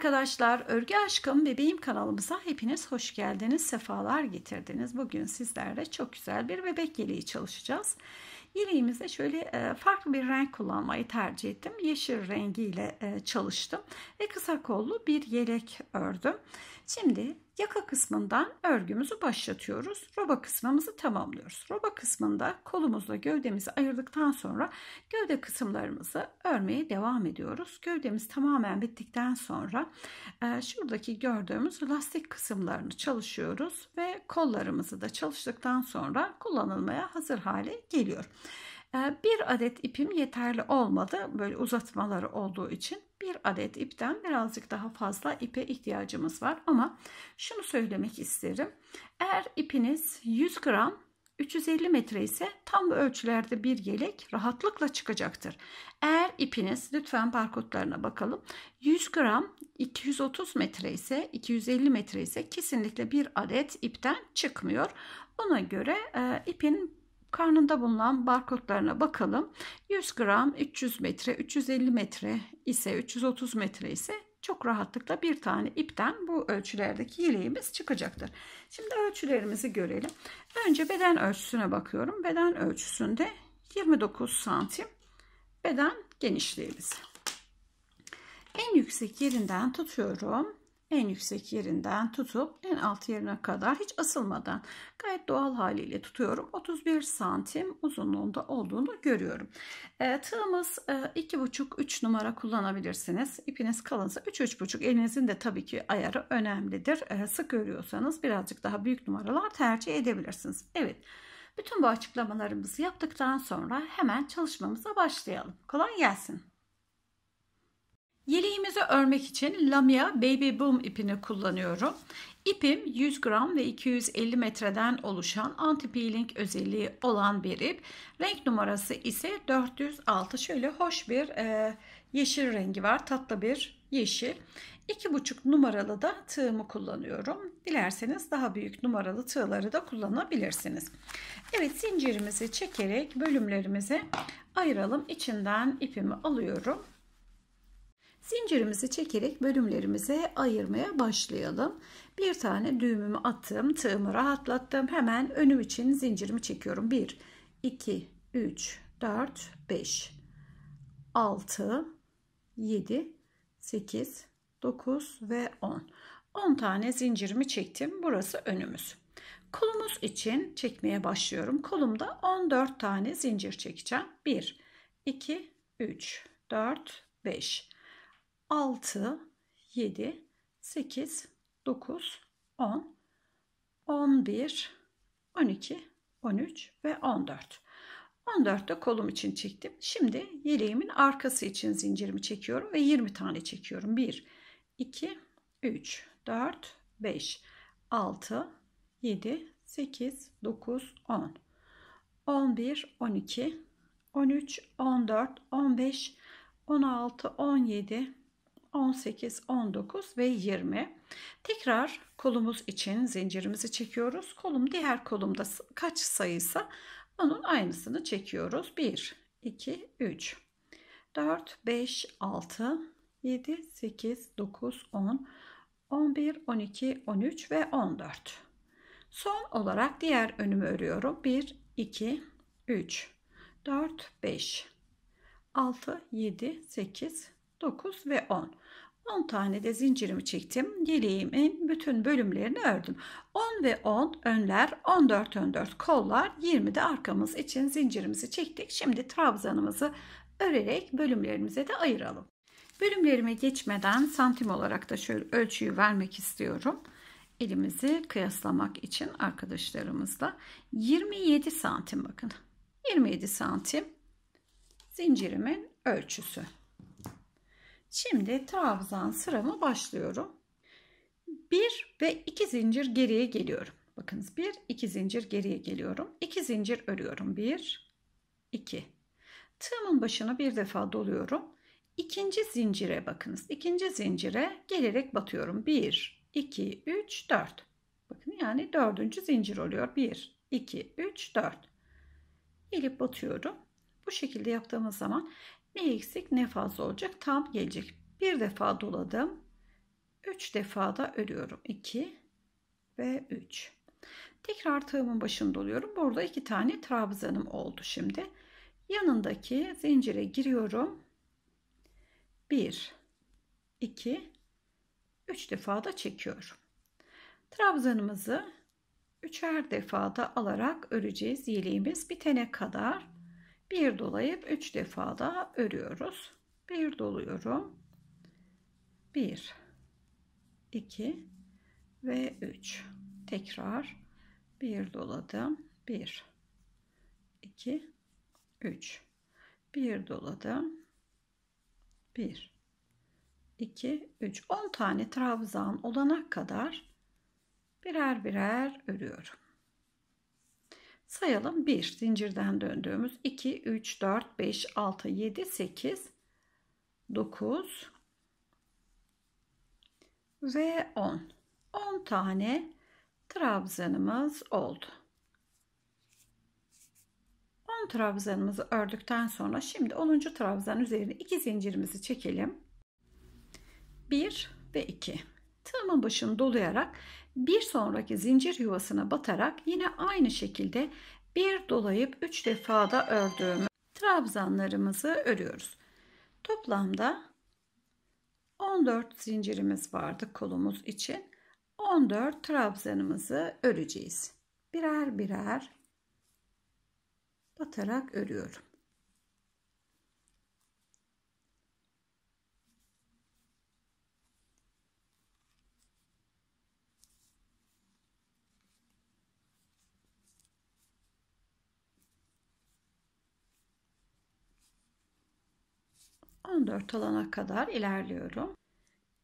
arkadaşlar Örgü Aşkım Bebeğim kanalımıza hepiniz hoş geldiniz. Sefalar getirdiniz. Bugün sizlerle çok güzel bir bebek yeleği çalışacağız. Yeleğimize şöyle e, farklı bir renk kullanmayı tercih ettim. Yeşil rengiyle e, çalıştım ve kısa kollu bir yelek ördüm. Şimdi yaka kısmından örgümüzü başlatıyoruz. Roba kısmımızı tamamlıyoruz. Roba kısmında kolumuzla gövdemizi ayırdıktan sonra gövde kısımlarımızı örmeye devam ediyoruz. Gövdemiz tamamen bittikten sonra e, şuradaki gördüğümüz lastik kısımlarını çalışıyoruz ve kollarımızı da çalıştıktan sonra kullanılmaya hazır hale geliyor. Ee, bir adet ipim yeterli olmadı. Böyle uzatmaları olduğu için bir adet ipten birazcık daha fazla ipe ihtiyacımız var. Ama şunu söylemek isterim. Eğer ipiniz 100 gram 350 metre ise tam ölçülerde bir yelek rahatlıkla çıkacaktır. Eğer ipiniz lütfen barkodlarına bakalım. 100 gram 230 metre ise 250 metre ise kesinlikle bir adet ipten çıkmıyor. Ona göre e, ipin Karnında bulunan barkodlarına bakalım. 100 gram 300 metre, 350 metre ise 330 metre ise çok rahatlıkla bir tane ipten bu ölçülerdeki yeleğimiz çıkacaktır. Şimdi ölçülerimizi görelim. Önce beden ölçüsüne bakıyorum. Beden ölçüsünde 29 santim beden genişliğimiz. En yüksek yerinden tutuyorum en yüksek yerinden tutup en alt yerine kadar hiç asılmadan gayet doğal haliyle tutuyorum. 31 santim uzunluğunda olduğunu görüyorum. E, tığımız e, 2,5-3 numara kullanabilirsiniz. İpiniz kalınsa 3-3,5 elinizin de tabii ki ayarı önemlidir. E, sık örüyorsanız birazcık daha büyük numaralar tercih edebilirsiniz. Evet. Bütün bu açıklamalarımızı yaptıktan sonra hemen çalışmamıza başlayalım. Kolay gelsin. Yeleğimizi örmek için Lamia Baby Boom ipini kullanıyorum. İpim 100 gram ve 250 metreden oluşan anti-peeling özelliği olan bir ip. Renk numarası ise 406. Şöyle hoş bir e, yeşil rengi var. Tatlı bir yeşil. 2,5 numaralı da tığımı kullanıyorum. Dilerseniz daha büyük numaralı tığları da kullanabilirsiniz. Evet zincirimizi çekerek bölümlerimizi ayıralım. İçinden ipimi alıyorum Zincirimizi çekerek bölümlerimize ayırmaya başlayalım. Bir tane düğümümü attım, tığımı rahatlattım. Hemen önüm için zincirimi çekiyorum. 1, 2, 3, 4, 5, 6, 7, 8, 9 ve 10. 10 tane zincirimi çektim. Burası önümüz. Kolumuz için çekmeye başlıyorum. Kolumda 14 tane zincir çekeceğim. 1, 2, 3, 4, 5, 6, 7, 8, 9, 10, 11, 12, 13 ve 14. 14 de kolum için çektim. Şimdi yeleğimin arkası için zincirimi çekiyorum ve 20 tane çekiyorum. 1, 2, 3, 4, 5, 6, 7, 8, 9, 10, 11, 12, 13, 14, 15, 16, 17, 18, 19 ve 20. Tekrar kolumuz için zincirimizi çekiyoruz. Kolum diğer kolumda kaç sayıysa onun aynısını çekiyoruz. 1, 2, 3, 4, 5, 6, 7, 8, 9, 10, 11, 12, 13 ve 14. Son olarak diğer önümü örüyorum. 1, 2, 3, 4, 5, 6, 7, 8, 9 ve 10. 10 tane de zincirimi çektim. Yeleğimin bütün bölümlerini ördüm. 10 ve 10 önler, 14 14 kollar, 20 de arkamız için zincirimizi çektik. Şimdi trabzanımızı örerek bölümlerimize de ayıralım. Bölümlerime geçmeden santim olarak da şöyle ölçüyü vermek istiyorum. Elimizi kıyaslamak için arkadaşlarımızla 27 santim bakın. 27 santim zincirimin ölçüsü. Şimdi trabzan sıramı başlıyorum. 1 ve 2 zincir geriye geliyorum. Bakınız 1, 2 zincir geriye geliyorum. 2 zincir örüyorum. 1, 2. Tığımın başına bir defa doluyorum. İkinci zincire bakınız. İkinci zincire gelerek batıyorum. 1, 2, 3, 4. Bakın yani dördüncü zincir oluyor. 1, 2, 3, 4. Gelip batıyorum. Bu şekilde yaptığımız zaman ne eksik ne fazla olacak tam gelecek. Bir defa doladım. 3 defa da örüyorum. 2 ve 3. Tekrar tığımın başını doluyorum. Burada iki tane trabzanım oldu şimdi. Yanındaki zincire giriyorum. 1 2 3 defa da çekiyorum. Trabzanımızı üçer defada alarak öreceğiz. Yeleğimiz bitene kadar bir dolayıp üç defa daha örüyoruz. Bir doluyorum. Bir, iki ve üç. Tekrar bir doladım. Bir, iki, üç. Bir doladım. Bir, iki, üç. On tane trabzan olana kadar birer birer örüyorum. Sayalım 1 zincirden döndüğümüz 2 3 4 5 6 7 8 9 ve 10 10 tane trabzanımız oldu 10 trabzanımızı ördükten sonra şimdi 10. trabzan üzerine 2 zincirimizi çekelim 1 ve 2 tığımın başını dolayarak bir sonraki zincir yuvasına batarak yine aynı şekilde bir dolayıp 3 defa da ördüğümüz trabzanlarımızı örüyoruz. Toplamda 14 zincirimiz vardı kolumuz için. 14 trabzanımızı öreceğiz. Birer birer batarak örüyorum. 14 alana kadar ilerliyorum.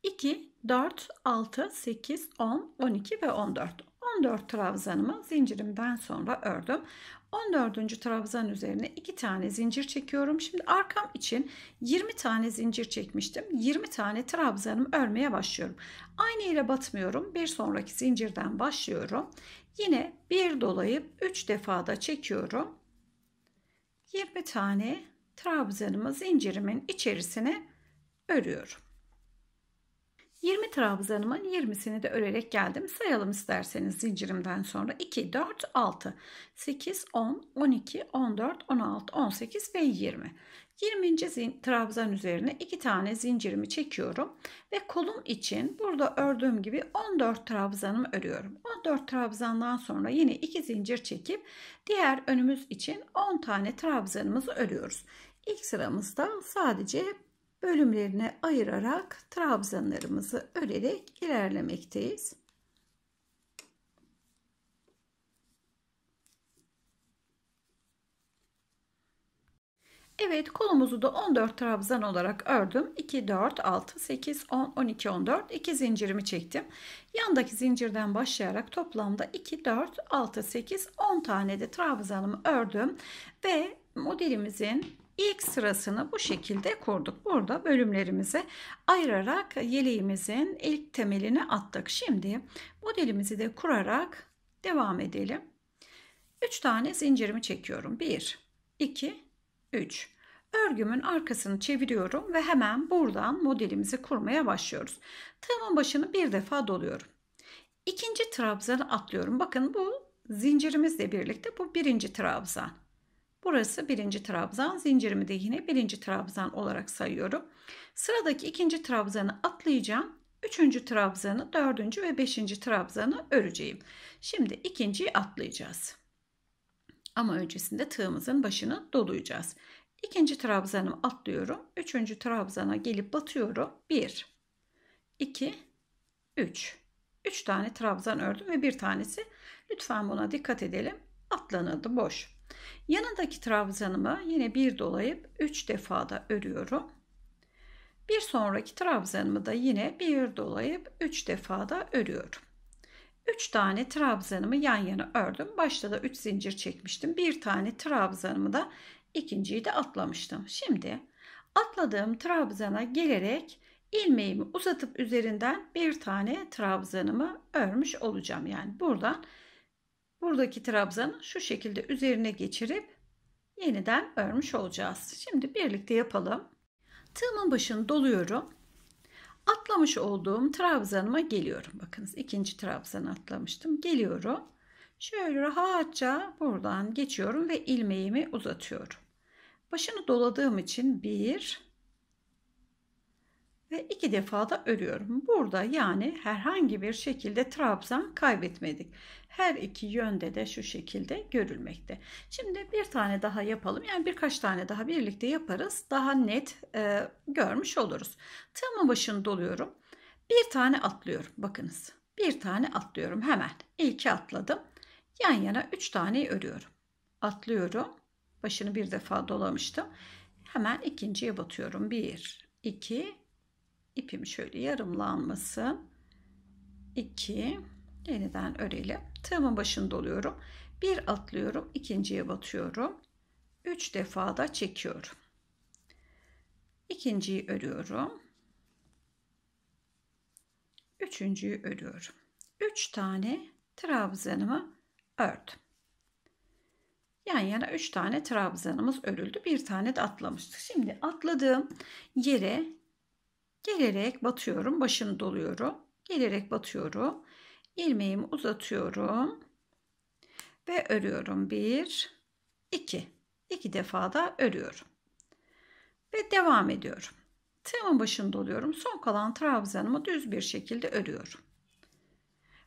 2, 4, 6, 8, 10, 12 ve 14. 14 trabzanımı zincirimden sonra ördüm. 14. trabzan üzerine 2 tane zincir çekiyorum. Şimdi arkam için 20 tane zincir çekmiştim. 20 tane trabzanımı örmeye başlıyorum. Aynı yere batmıyorum. Bir sonraki zincirden başlıyorum. Yine bir dolayıp 3 defada çekiyorum. 20 tane Trabzanımız zincirimin içerisine örüyorum. 20 trabzanımın 20'sini de örerek geldim. Sayalım isterseniz zincirimden sonra 2, 4, 6, 8, 10, 12, 14, 16, 18 ve 20. 20. trabzan üzerine 2 tane zincirimi çekiyorum ve kolum için burada ördüğüm gibi 14 trabzanımı örüyorum. 14 trabzandan sonra yine 2 zincir çekip diğer önümüz için 10 tane trabzanımızı örüyoruz. İlk sıramızda sadece bölümlerine ayırarak trabzanlarımızı örerek ilerlemekteyiz. Evet kolumuzu da 14 trabzan olarak ördüm. 2, 4, 6, 8, 10, 12, 14. 2 zincirimi çektim. Yandaki zincirden başlayarak toplamda 2, 4, 6, 8, 10 tane de trabzanımı ördüm. Ve modelimizin ilk sırasını bu şekilde kurduk. Burada bölümlerimizi ayırarak yeleğimizin ilk temelini attık. Şimdi modelimizi de kurarak devam edelim. 3 tane zincirimi çekiyorum. 1, 2, 3. Örgümün arkasını çeviriyorum ve hemen buradan modelimizi kurmaya başlıyoruz. Tığımın başını bir defa doluyorum. İkinci trabzanı atlıyorum. Bakın bu zincirimizle birlikte bu birinci trabzan. Burası birinci trabzan. Zincirimi de yine birinci trabzan olarak sayıyorum. Sıradaki ikinci trabzanı atlayacağım. Üçüncü trabzanı, dördüncü ve beşinci trabzanı öreceğim. Şimdi ikinciyi atlayacağız. Ama öncesinde tığımızın başını dolayacağız. İkinci trabzanımı atlıyorum. Üçüncü trabzana gelip batıyorum. Bir, iki, üç. Üç tane trabzan ördüm ve bir tanesi. Lütfen buna dikkat edelim. Atlanıldı boş. Yanındaki trabzanımı yine bir dolayıp 3 defada örüyorum. Bir sonraki trabzanımı da yine bir dolayıp 3 defada örüyorum. 3 tane trabzanımı yan yana ördüm. Başta da 3 zincir çekmiştim. Bir tane trabzanımı da ikinciyi de atlamıştım. Şimdi atladığım trabzana gelerek ilmeğimi uzatıp üzerinden bir tane trabzanımı örmüş olacağım. Yani buradan buradaki trabzanı şu şekilde üzerine geçirip yeniden örmüş olacağız. Şimdi birlikte yapalım. Tığımın başını doluyorum. Atlamış olduğum trabzanıma geliyorum. Bakınız ikinci trabzanı atlamıştım. Geliyorum. Şöyle rahatça buradan geçiyorum ve ilmeğimi uzatıyorum. Başını doladığım için 1 ve iki defa da örüyorum. Burada yani herhangi bir şekilde trabzan kaybetmedik. Her iki yönde de şu şekilde görülmekte. Şimdi bir tane daha yapalım. Yani birkaç tane daha birlikte yaparız. Daha net e, görmüş oluruz. Tığımın başını doluyorum. Bir tane atlıyorum. Bakınız. Bir tane atlıyorum hemen. İlki atladım. Yan yana üç tane örüyorum. Atlıyorum. Başını bir defa dolamıştım. Hemen ikinciye batıyorum. Bir, iki, ipim şöyle yarımlanmasın. 2 yeniden örelim. Tığımın başını doluyorum. Bir atlıyorum, ikinciye batıyorum. 3 defa da çekiyorum. İkinciyi örüyorum. Üçüncüyü örüyorum. 3 üç tane trabzanımı ördüm. Yan yana 3 tane trabzanımız örüldü. Bir tane de atlamıştık. Şimdi atladığım yere Gelerek batıyorum. Başını doluyorum. Gelerek batıyorum. İlmeğimi uzatıyorum. Ve örüyorum. Bir, iki, 2 defa da örüyorum. Ve devam ediyorum. Tığımın başını doluyorum. Son kalan trabzanımı düz bir şekilde örüyorum.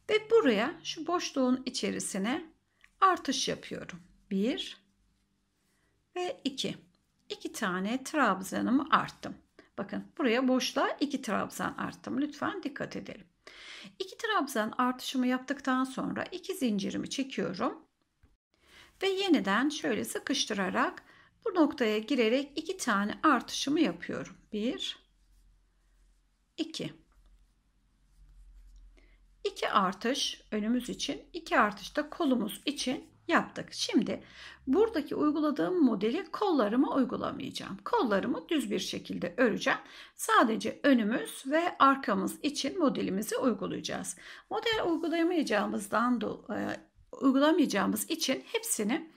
Ve buraya şu boşluğun içerisine artış yapıyorum. Bir ve iki, 2 tane trabzanımı arttım. Bakın buraya boşluğa 2 trabzan arttım. Lütfen dikkat edelim. 2 trabzan artışımı yaptıktan sonra 2 zincirimi çekiyorum. Ve yeniden şöyle sıkıştırarak bu noktaya girerek 2 tane artışımı yapıyorum. 1 2 2 artış önümüz için 2 artış da kolumuz için yaptık. Şimdi buradaki uyguladığım modeli kollarımı uygulamayacağım. Kollarımı düz bir şekilde öreceğim. Sadece önümüz ve arkamız için modelimizi uygulayacağız. Model uygulayamayacağımızdan e, uygulamayacağımız için hepsini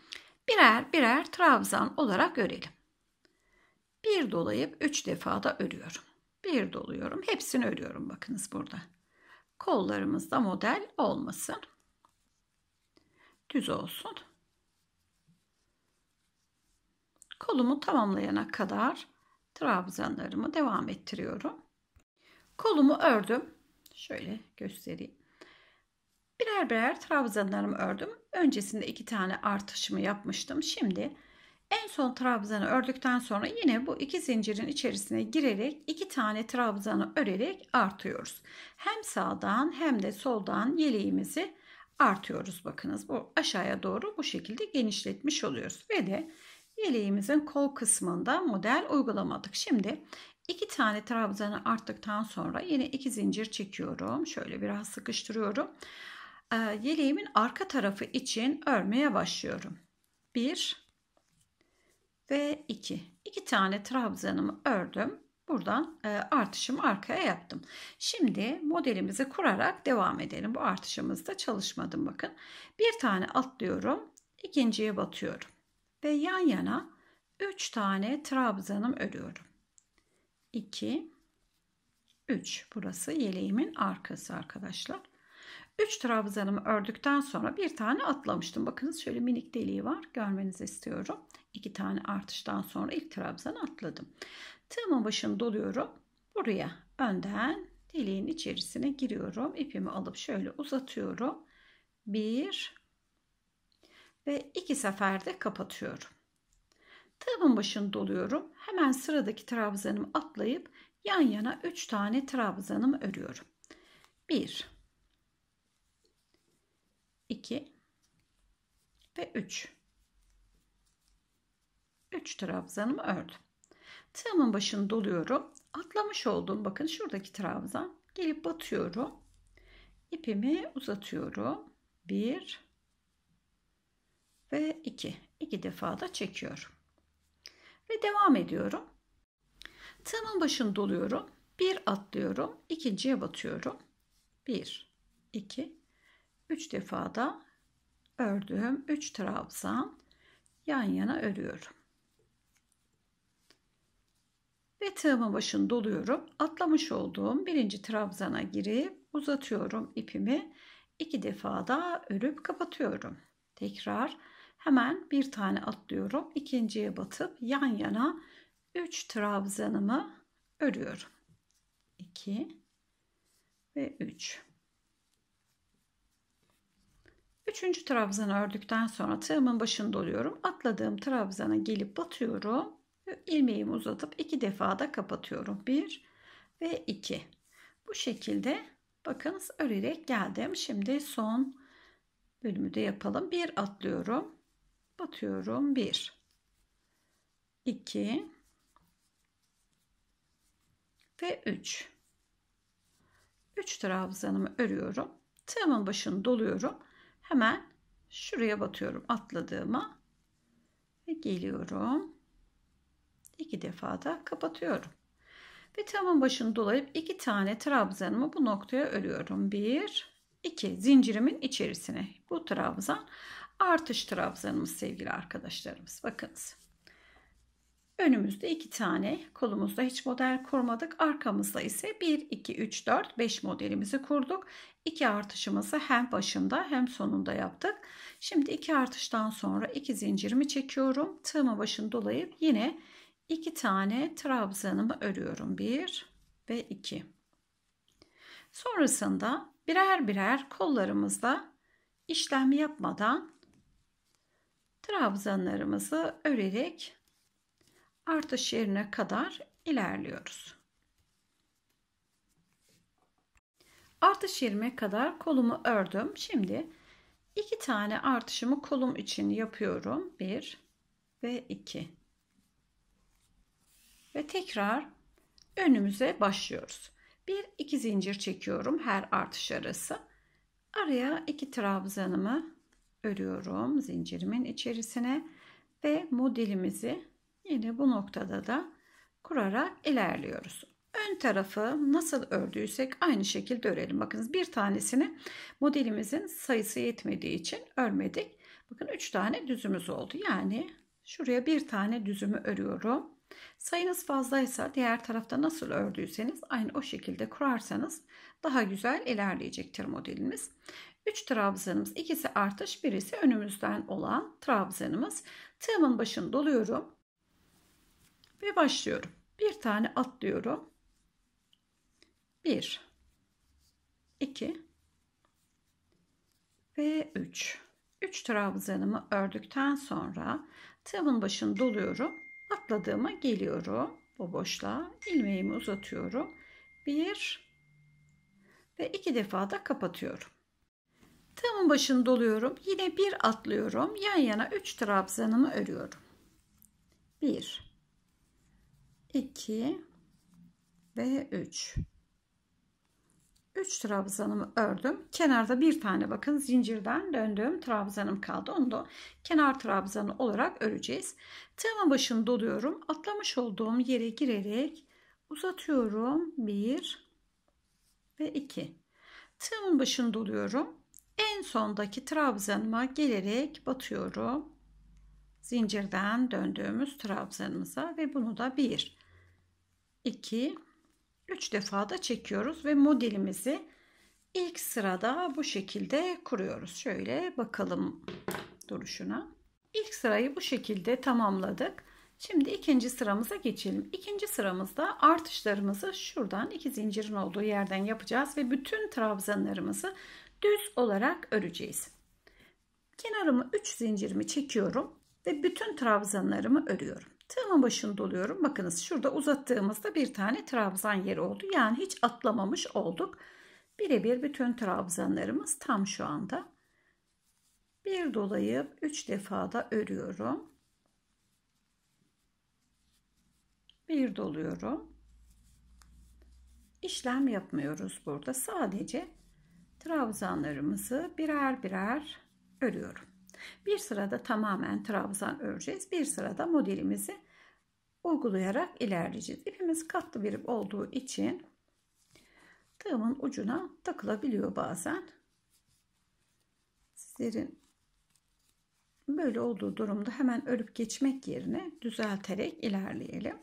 birer birer trabzan olarak örelim. Bir dolayıp üç defa da örüyorum. Bir doluyorum. Hepsini örüyorum bakınız burada. Kollarımızda model olmasın düz olsun. Kolumu tamamlayana kadar trabzanlarımı devam ettiriyorum. Kolumu ördüm. Şöyle göstereyim. Birer birer trabzanlarımı ördüm. Öncesinde iki tane artışımı yapmıştım. Şimdi en son trabzanı ördükten sonra yine bu iki zincirin içerisine girerek iki tane trabzanı örerek artıyoruz. Hem sağdan hem de soldan yeleğimizi artıyoruz bakınız. Bu aşağıya doğru bu şekilde genişletmiş oluyoruz. Ve de yeleğimizin kol kısmında model uygulamadık. Şimdi iki tane trabzanı arttıktan sonra yine iki zincir çekiyorum. Şöyle biraz sıkıştırıyorum. Ee, yeleğimin arka tarafı için örmeye başlıyorum. 1 ve 2. 2 tane trabzanımı ördüm. Buradan e, artışımı arkaya yaptım. Şimdi modelimizi kurarak devam edelim. Bu artışımızda çalışmadım bakın. Bir tane atlıyorum. ikinciye batıyorum. Ve yan yana 3 tane trabzanım örüyorum. 2 3 burası yeleğimin arkası arkadaşlar. 3 trabzanımı ördükten sonra bir tane atlamıştım. Bakınız şöyle minik deliği var. Görmenizi istiyorum. 2 tane artıştan sonra ilk trabzanı atladım. Tığımın başını doluyorum. Buraya önden deliğin içerisine giriyorum. İpimi alıp şöyle uzatıyorum. Bir ve iki seferde kapatıyorum. Tığımın başını doluyorum. Hemen sıradaki trabzanımı atlayıp yan yana 3 tane trabzanımı örüyorum. 1 2 ve 3 3 trabzanımı ördüm. Tığımın başını doluyorum. Atlamış olduğum bakın şuradaki trabzan. Gelip batıyorum. İpimi uzatıyorum. Bir ve iki. İki defa da çekiyorum. Ve devam ediyorum. Tığımın başını doluyorum. Bir atlıyorum. ikinciye batıyorum. Bir, iki, üç defa da ördüğüm üç trabzan yan yana örüyorum. Ve tığımın başını doluyorum. Atlamış olduğum birinci trabzana girip uzatıyorum ipimi. İki defa daha örüp kapatıyorum. Tekrar hemen bir tane atlıyorum. ikinciye batıp yan yana 3 trabzanımı örüyorum. 2 ve 3. Üçüncü trabzanı ördükten sonra tığımın başını doluyorum. Atladığım trabzana gelip batıyorum ilmeğimi uzatıp iki defa da kapatıyorum. Bir ve iki. Bu şekilde bakınız örerek geldim. Şimdi son bölümü de yapalım. Bir atlıyorum. Batıyorum. Bir. iki ve üç. Üç trabzanımı örüyorum. Tığımın başını doluyorum. Hemen şuraya batıyorum atladığıma ve geliyorum iki defa da kapatıyorum. Ve tığımın başını dolayıp iki tane trabzanımı bu noktaya örüyorum. Bir, iki zincirimin içerisine. Bu trabzan artış trabzanımız sevgili arkadaşlarımız. Bakınız. Önümüzde iki tane, kolumuzda hiç model kurmadık. Arkamızda ise 1, 2, 3, 4, 5 modelimizi kurduk. İki artışımızı hem başında hem sonunda yaptık. Şimdi iki artıştan sonra iki zincirimi çekiyorum. Tığımı başını dolayıp yine 2 tane trabzanımı örüyorum. 1 ve 2. Sonrasında birer birer kollarımızla işlem yapmadan trabzanlarımızı örerek artış yerine kadar ilerliyoruz. Artış yerine kadar kolumu ördüm. Şimdi iki tane artışımı kolum için yapıyorum. 1 ve 2 ve tekrar önümüze başlıyoruz. Bir iki zincir çekiyorum her artış arası. Araya iki trabzanımı örüyorum zincirimin içerisine ve modelimizi yine bu noktada da kurarak ilerliyoruz. Ön tarafı nasıl ördüysek aynı şekilde örelim. Bakınız bir tanesini modelimizin sayısı yetmediği için örmedik. Bakın 3 tane düzümüz oldu. Yani şuraya bir tane düzümü örüyorum. Sayınız fazlaysa diğer tarafta nasıl ördüyseniz aynı o şekilde kurarsanız daha güzel ilerleyecektir modelimiz. 3 trabzanımız ikisi artış birisi önümüzden olan trabzanımız. Tığımın başını doluyorum ve başlıyorum. Bir tane atlıyorum. 1 2 ve 3. 3 trabzanımı ördükten sonra tığımın başını doluyorum atladığıma geliyorum. Bu boşluğa ilmeğimi uzatıyorum. Bir ve iki defa da kapatıyorum. Tığımın başını doluyorum. Yine bir atlıyorum. Yan yana üç trabzanımı örüyorum. bir iki ve üç. 3 trabzanımı ördüm. Kenarda bir tane bakın zincirden döndüğüm trabzanım kaldı. Onu da kenar trabzanı olarak öreceğiz. Tığımın başını doluyorum. Atlamış olduğum yere girerek uzatıyorum. 1 ve 2. Tığımın başını doluyorum. En sondaki trabzanıma gelerek batıyorum. Zincirden döndüğümüz trabzanımıza ve bunu da 1 2 3 defa da çekiyoruz ve modelimizi ilk sırada bu şekilde kuruyoruz. Şöyle bakalım duruşuna. İlk sırayı bu şekilde tamamladık. Şimdi ikinci sıramıza geçelim. İkinci sıramızda artışlarımızı şuradan iki zincirin olduğu yerden yapacağız ve bütün trabzanlarımızı düz olarak öreceğiz. Kenarımı 3 zincirimi çekiyorum ve bütün trabzanlarımı örüyorum. Tığımın başını doluyorum. Bakınız şurada uzattığımızda bir tane trabzan yeri oldu. Yani hiç atlamamış olduk. Birebir bütün trabzanlarımız tam şu anda. Bir dolayıp 3 defa da örüyorum. Bir doluyorum. İşlem yapmıyoruz burada. Sadece trabzanlarımızı birer birer örüyorum. Bir sırada tamamen trabzan öreceğiz. Bir sırada modelimizi uygulayarak ilerleyeceğiz. İpimiz katlı bir ip olduğu için tığımın ucuna takılabiliyor bazen. Sizlerin böyle olduğu durumda hemen örüp geçmek yerine düzelterek ilerleyelim.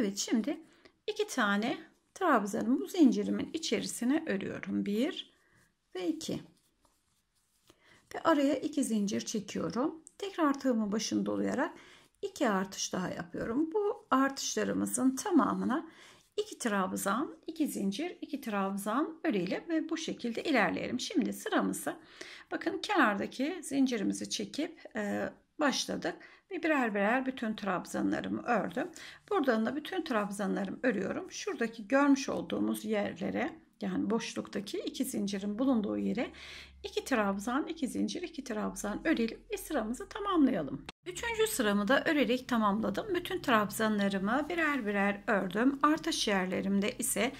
Evet şimdi iki tane trabzanımı zincirimin içerisine örüyorum. Bir ve iki. Ve araya iki zincir çekiyorum. Tekrar tığımın başını dolayarak iki artış daha yapıyorum. Bu artışlarımızın tamamına iki trabzan, iki zincir, iki trabzan örelim ve bu şekilde ilerleyelim. Şimdi sıramızı bakın kenardaki zincirimizi çekip e, başladık birer birer bütün trabzanlarımı ördüm. Buradan da bütün trabzanlarımı örüyorum. Şuradaki görmüş olduğumuz yerlere yani boşluktaki iki zincirin bulunduğu yere iki trabzan, iki zincir, iki trabzan örelim ve sıramızı tamamlayalım. Üçüncü sıramı da örerek tamamladım. Bütün trabzanlarımı birer birer ördüm. Artış yerlerimde ise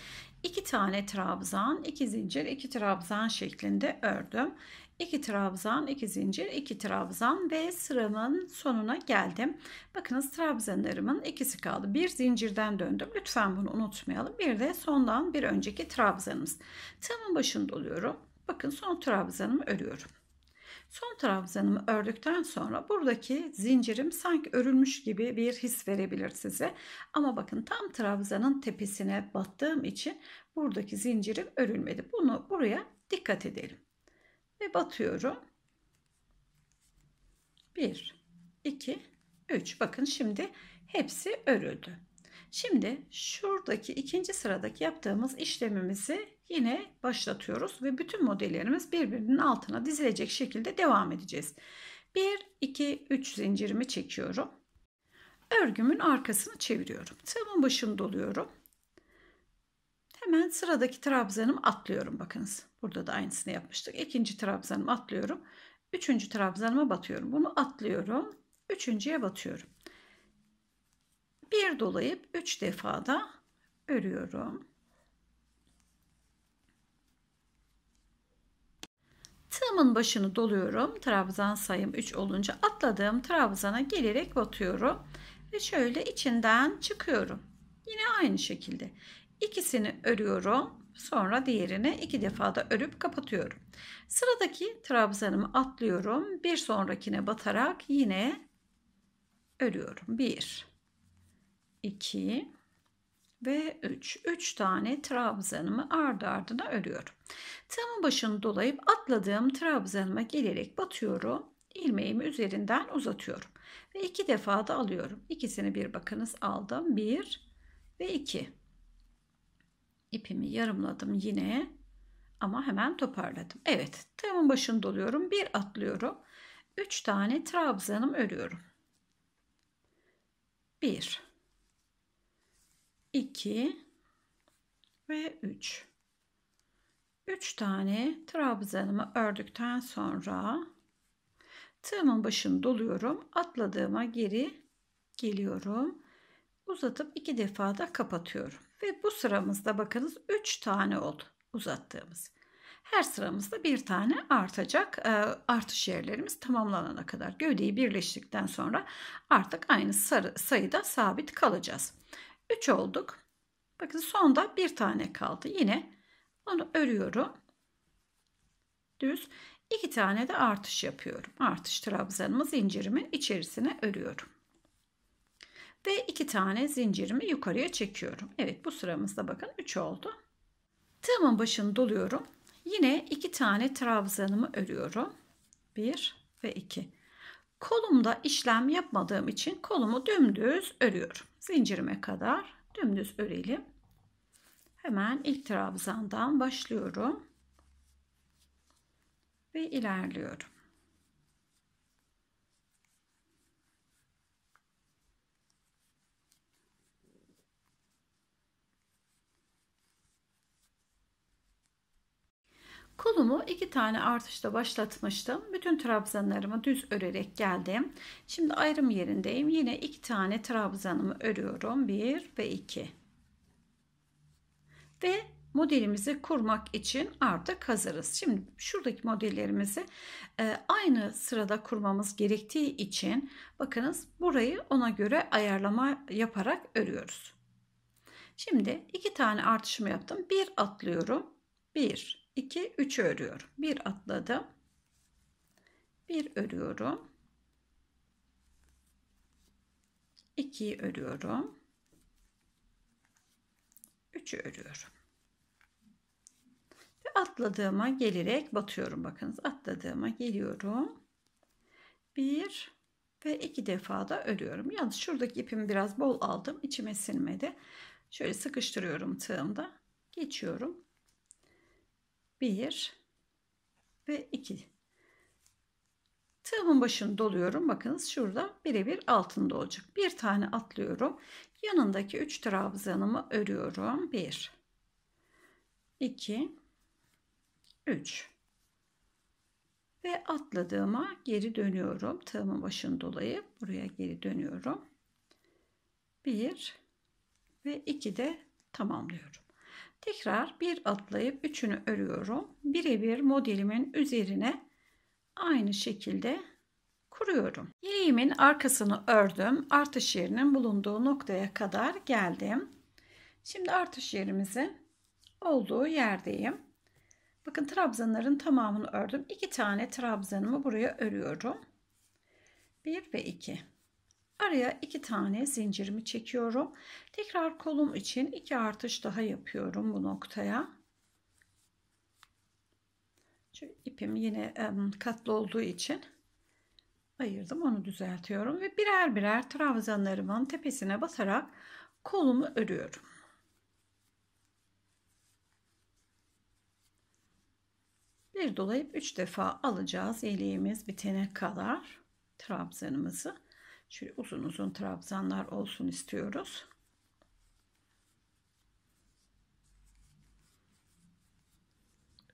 iki tane trabzan, iki zincir, iki trabzan şeklinde ördüm. 2 trabzan, 2 zincir, 2 trabzan ve sıramın sonuna geldim. Bakınız trabzanlarımın ikisi kaldı. Bir zincirden döndüm. Lütfen bunu unutmayalım. Bir de sondan bir önceki trabzanımız. Tığımın başında oluyorum. Bakın son trabzanımı örüyorum. Son trabzanımı ördükten sonra buradaki zincirim sanki örülmüş gibi bir his verebilir size. Ama bakın tam trabzanın tepesine battığım için buradaki zincirim örülmedi. Bunu buraya dikkat edelim ve batıyorum. 1, 2, 3. Bakın şimdi hepsi örüldü. Şimdi şuradaki ikinci sıradaki yaptığımız işlemimizi yine başlatıyoruz ve bütün modellerimiz birbirinin altına dizilecek şekilde devam edeceğiz. 1, 2, 3 zincirimi çekiyorum. Örgümün arkasını çeviriyorum. Tığımın başını doluyorum. Hemen sıradaki trabzanımı atlıyorum bakınız. Burada da aynısını yapmıştık. İkinci trabzanımı atlıyorum. Üçüncü trabzanıma batıyorum. Bunu atlıyorum. Üçüncüye batıyorum. Bir dolayıp üç defa da örüyorum. Tığımın başını doluyorum. Trabzan sayım 3 olunca atladığım trabzana gelerek batıyorum. Ve şöyle içinden çıkıyorum. Yine aynı şekilde İkisini örüyorum. Sonra diğerini iki defa da örüp kapatıyorum. Sıradaki trabzanımı atlıyorum. Bir sonrakine batarak yine örüyorum. 1 2 ve 3. 3 tane trabzanımı ardı ardına örüyorum. Tığımın başını dolayıp atladığım trabzanıma gelerek batıyorum. ilmeğimi üzerinden uzatıyorum. Ve iki defa da alıyorum. İkisini bir bakınız aldım. 1 ve 2 ipimi yarımladım yine ama hemen toparladım. Evet tığımın başını doluyorum. Bir atlıyorum. üç tane trabzanım örüyorum. Bir, iki ve üç. Üç tane trabzanımı ördükten sonra tığımın başını doluyorum. Atladığıma geri geliyorum. Uzatıp iki defa da kapatıyorum. Ve bu sıramızda bakınız 3 tane oldu uzattığımız. Her sıramızda bir tane artacak e, artış yerlerimiz tamamlanana kadar. Gövdeyi birleştikten sonra artık aynı sarı, sayıda sabit kalacağız. 3 olduk. Bakın sonda bir tane kaldı. Yine onu örüyorum. Düz. 2 tane de artış yapıyorum. Artış trabzanımı zincirimin içerisine örüyorum. Ve iki tane zincirimi yukarıya çekiyorum. Evet bu sıramızda bakın 3 oldu. Tığımın başını doluyorum. Yine iki tane trabzanımı örüyorum. 1 ve 2. Kolumda işlem yapmadığım için kolumu dümdüz örüyorum. Zincirime kadar dümdüz örelim. Hemen ilk trabzandan başlıyorum ve ilerliyorum. Kolumu iki tane artışla başlatmıştım. Bütün trabzanlarımı düz örerek geldim. Şimdi ayrım yerindeyim. Yine iki tane trabzanımı örüyorum. Bir ve iki. Ve modelimizi kurmak için artık hazırız. Şimdi şuradaki modellerimizi e, aynı sırada kurmamız gerektiği için bakınız burayı ona göre ayarlama yaparak örüyoruz. Şimdi iki tane artışımı yaptım. Bir atlıyorum. Bir, 2 3 örüyorum. Bir atladım. Bir örüyorum. 2'yi örüyorum. 3'ü örüyorum. Ve atladığıma gelerek batıyorum. Bakınız atladığıma geliyorum. 1 ve 2 defa da örüyorum. Yalnız şuradaki ipimi biraz bol aldım. İçime sinmedi. Şöyle sıkıştırıyorum tığımda. Geçiyorum. 1 ve 2. Tığımın başını doluyorum. Bakınız şurada birebir altında olacak. Bir tane atlıyorum. Yanındaki 3 trabzanımı örüyorum. 1 2 3 ve atladığıma geri dönüyorum. Tığımın başını dolayı buraya geri dönüyorum. 1 ve 2 de tamamlıyorum. Tekrar bir atlayıp üçünü örüyorum. Birebir modelimin üzerine aynı şekilde kuruyorum. Yeleğimin arkasını ördüm. Artış yerinin bulunduğu noktaya kadar geldim. Şimdi artış yerimizin olduğu yerdeyim. Bakın trabzanların tamamını ördüm. İki tane trabzanımı buraya örüyorum. 1 ve 2. Araya iki tane zincirimi çekiyorum. Tekrar kolum için iki artış daha yapıyorum bu noktaya. Şu ipim yine katlı olduğu için ayırdım onu düzeltiyorum ve birer birer trabzanlarımın tepesine basarak kolumu örüyorum. Bir dolayıp üç defa alacağız iliğimiz bitene kadar trabzanımızı. Şöyle uzun uzun trabzanlar olsun istiyoruz.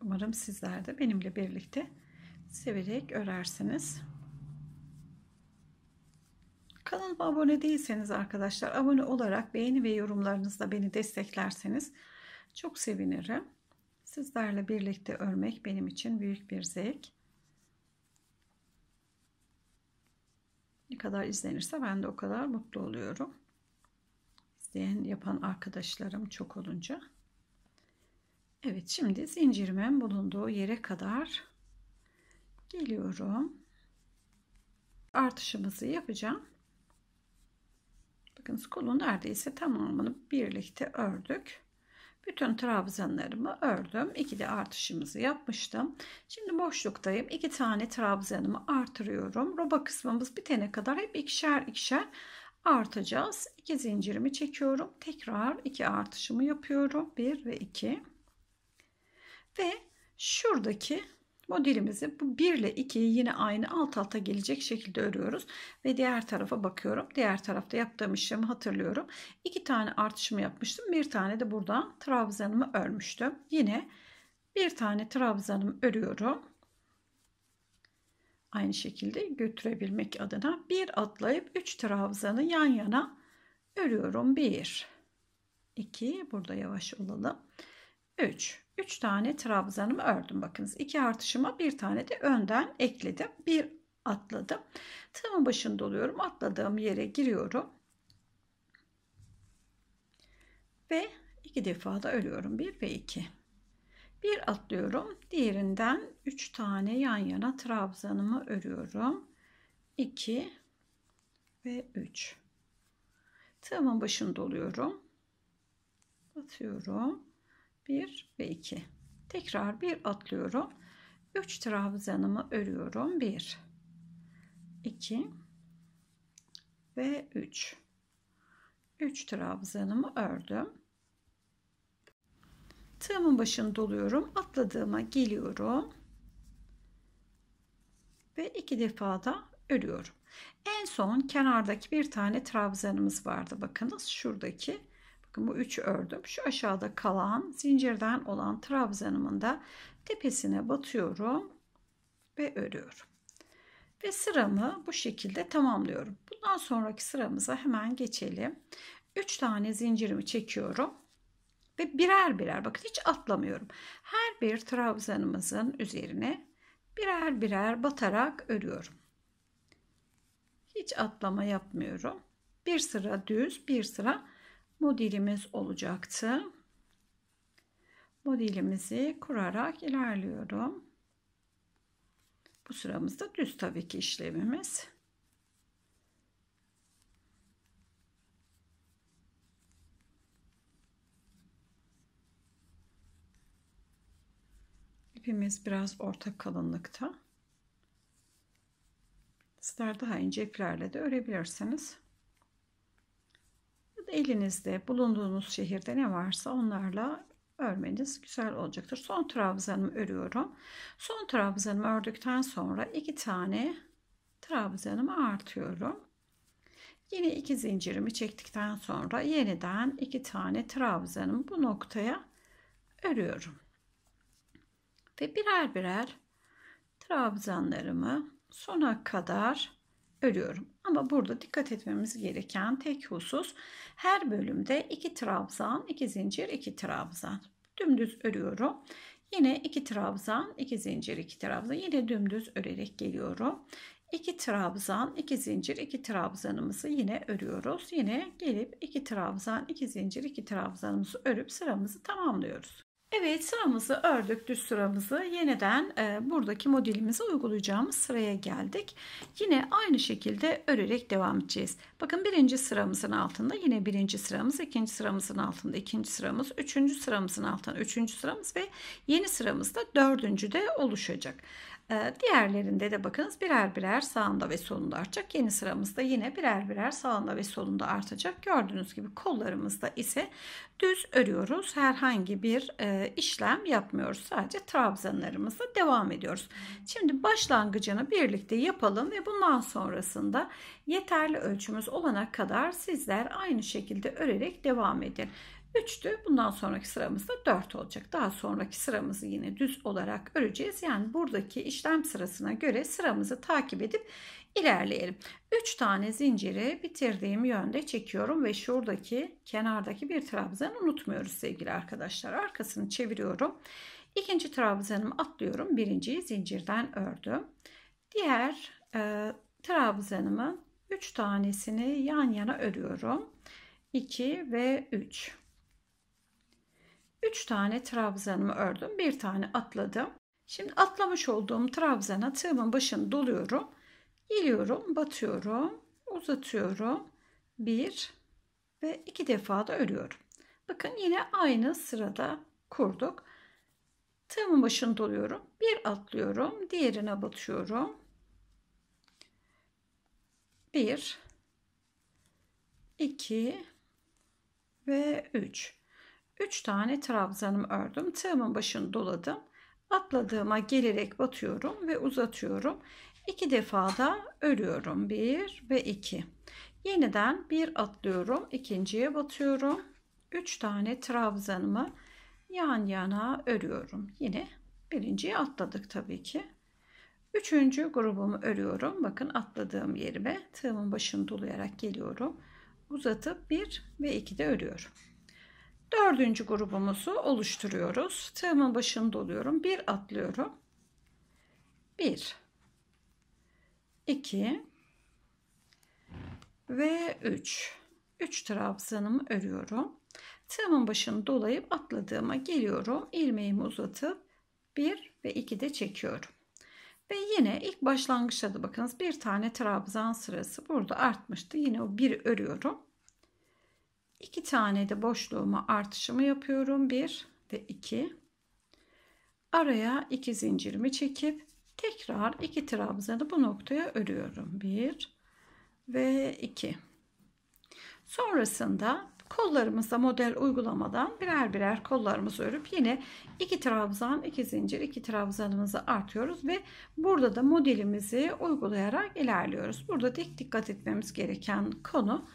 Umarım sizler de benimle birlikte severek örersiniz. Kanalıma abone değilseniz arkadaşlar abone olarak beğeni ve yorumlarınızla beni desteklerseniz çok sevinirim. Sizlerle birlikte örmek benim için büyük bir zevk. Ne kadar izlenirse ben de o kadar mutlu oluyorum. İzleyen yapan arkadaşlarım çok olunca. Evet şimdi zincirimin bulunduğu yere kadar geliyorum. Artışımızı yapacağım. Bakın kolun neredeyse tamamını birlikte ördük. Bütün trabzanlarımı ördüm. 2 de artışımızı yapmıştım. Şimdi boşluktayım. 2 tane trabzanımı artırıyorum. Roba kısmımız bitene kadar hep ikişer ikişer artacağız. İki zincirimi çekiyorum. Tekrar iki artışımı yapıyorum. bir ve iki. Ve şuradaki Modelimizi bu 1 ile 2'yi yine aynı alt alta gelecek şekilde örüyoruz. Ve diğer tarafa bakıyorum. Diğer tarafta yaptığım işlemi hatırlıyorum. 2 tane artışımı yapmıştım. Bir tane de burada trabzanımı örmüştüm. Yine bir tane trabzanımı örüyorum aynı şekilde götürebilmek adına bir atlayıp 3 trabzanı yan yana örüyorum. 1 2 burada yavaş olalım. 3 3 tane trabzanımı ördüm. Bakınız 2 artışıma bir tane de önden ekledim. Bir atladım. Tığımın başında oluyorum. Atladığım yere giriyorum. Ve 2 defa da örüyorum. 1 ve 2. 1 atlıyorum. Diğerinden 3 tane yan yana trabzanımı örüyorum. 2 ve 3. Tığımın başında oluyorum. Atıyorum 1 ve 2 tekrar bir atlıyorum 3 trabzanımı örüyorum 1 2 ve 3 3 trabzanımı ördüm tığımın başını doluyorum atladığıma geliyorum ve iki defa da örüyorum en son kenardaki bir tane trabzanımız vardı bakınız şuradaki Bakın bu 3 ördüm. Şu aşağıda kalan zincirden olan trabzanımın da tepesine batıyorum ve örüyorum. Ve sıramı bu şekilde tamamlıyorum. Bundan sonraki sıramıza hemen geçelim. 3 tane zincirimi çekiyorum ve birer birer bakın hiç atlamıyorum. Her bir trabzanımızın üzerine birer birer batarak örüyorum. Hiç atlama yapmıyorum. Bir sıra düz, bir sıra Modelimiz olacaktı. Modelimizi kurarak ilerliyorum. Bu sıramızda düz tabii ki işlemimiz. İpimiz biraz orta kalınlıkta. Sizler daha ince iplerle de örebilirsiniz elinizde bulunduğunuz şehirde ne varsa onlarla örmeniz güzel olacaktır. Son trabzanımı örüyorum. Son trabzanımı ördükten sonra iki tane trabzanımı artıyorum. Yine iki zincirimi çektikten sonra yeniden iki tane trabzanımı bu noktaya örüyorum. Ve birer birer trabzanlarımı sona kadar örüyorum. Ama burada dikkat etmemiz gereken tek husus her bölümde 2 trabzan, 2 zincir, 2 trabzan. Dümdüz örüyorum. Yine 2 trabzan, 2 zincir, 2 trabzan. Yine dümdüz örerek geliyorum. 2 trabzan, 2 zincir, 2 trabzanımızı yine örüyoruz. Yine gelip 2 trabzan, 2 zincir, 2 trabzanımızı örüp sıramızı tamamlıyoruz. Evet sıramızı ördük düz sıramızı yeniden e, buradaki modelimizi uygulayacağımız sıraya geldik. Yine aynı şekilde örerek devam edeceğiz. Bakın birinci sıramızın altında yine birinci sıramız, ikinci sıramızın altında ikinci sıramız, üçüncü sıramızın altında üçüncü sıramız ve yeni sıramızda dördüncü de oluşacak. Ee, diğerlerinde de bakınız birer birer sağında ve solunda artacak. Yeni sıramızda yine birer birer sağında ve solunda artacak. Gördüğünüz gibi kollarımızda ise düz örüyoruz. Herhangi bir e, işlem yapmıyoruz. Sadece trabzanlarımızla devam ediyoruz. Şimdi başlangıcını birlikte yapalım ve bundan sonrasında yeterli ölçümüz olana kadar sizler aynı şekilde örerek devam edin. 3'tü. Bundan sonraki sıramızda 4 olacak. Daha sonraki sıramızı yine düz olarak öreceğiz. Yani buradaki işlem sırasına göre sıramızı takip edip ilerleyelim. 3 tane zinciri bitirdiğim yönde çekiyorum ve şuradaki kenardaki bir trabzanı unutmuyoruz sevgili arkadaşlar. Arkasını çeviriyorum. İkinci trabzanımı atlıyorum. Birinciyi zincirden ördüm. Diğer e, trabzanımın 3 tanesini yan yana örüyorum. 2 ve 3. 3 tane trabzanımı ördüm. Bir tane atladım. Şimdi atlamış olduğum trabzana tığımın başını doluyorum. Geliyorum, batıyorum, uzatıyorum. 1 ve 2 defa da örüyorum. Bakın yine aynı sırada kurduk. Tığımın başını doluyorum. Bir atlıyorum, diğerine batıyorum. 1 2 ve 3 3 tane trabzanım ördüm. Tığımın başını doladım. Atladığıma gelerek batıyorum ve uzatıyorum. 2 defa da örüyorum. 1 ve 2. Yeniden bir atlıyorum. ikinciye batıyorum. 3 tane trabzanımı yan yana örüyorum. Yine birinciyi atladık tabii ki. Üçüncü grubumu örüyorum. Bakın atladığım yerime tığımın başını dolayarak geliyorum. Uzatıp 1 ve de örüyorum. Dördüncü grubumuzu oluşturuyoruz. Tığımın başını doluyorum. Bir atlıyorum. Bir. iki Ve üç. Üç trabzanımı örüyorum. Tığımın başını dolayıp atladığıma geliyorum. ilmeğimi uzatıp bir ve iki de çekiyorum. Ve yine ilk başlangıçta da bakınız bir tane trabzan sırası burada artmıştı. Yine o bir örüyorum. 2 tane de boşluğuma artışımı yapıyorum. Bir ve iki. Araya iki zincirimi çekip tekrar iki trabzanı bu noktaya örüyorum. Bir ve iki. Sonrasında kollarımızda model uygulamadan birer birer kollarımızı örüp yine iki trabzan iki zincir iki trabzanımızı artıyoruz ve burada da modelimizi uygulayarak ilerliyoruz. Burada tek dikkat etmemiz gereken konu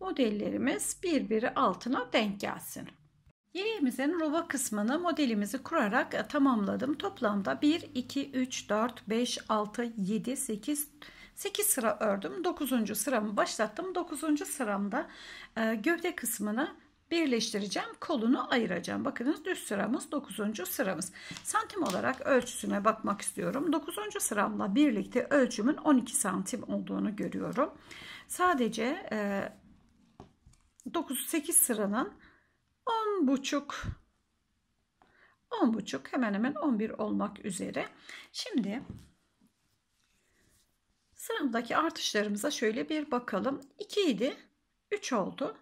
modellerimiz birbiri altına denk gelsin. Yeleğimizin rova kısmını modelimizi kurarak e, tamamladım. Toplamda 1, 2, 3, 4, 5, 6, 7, 8, 8 sıra ördüm. 9. sıramı başlattım. 9. sıramda e, gövde kısmını birleştireceğim. Kolunu ayıracağım. Bakınız düz sıramız 9. sıramız. Santim olarak ölçüsüne bakmak istiyorum. 9. sıramla birlikte ölçümün 12 santim olduğunu görüyorum. Sadece e, 9 8 sıranın 10 buçuk 10 buçuk hemen hemen 11 olmak üzere. Şimdi sıramdaki artışlarımıza şöyle bir bakalım. 2 idi, 3 oldu,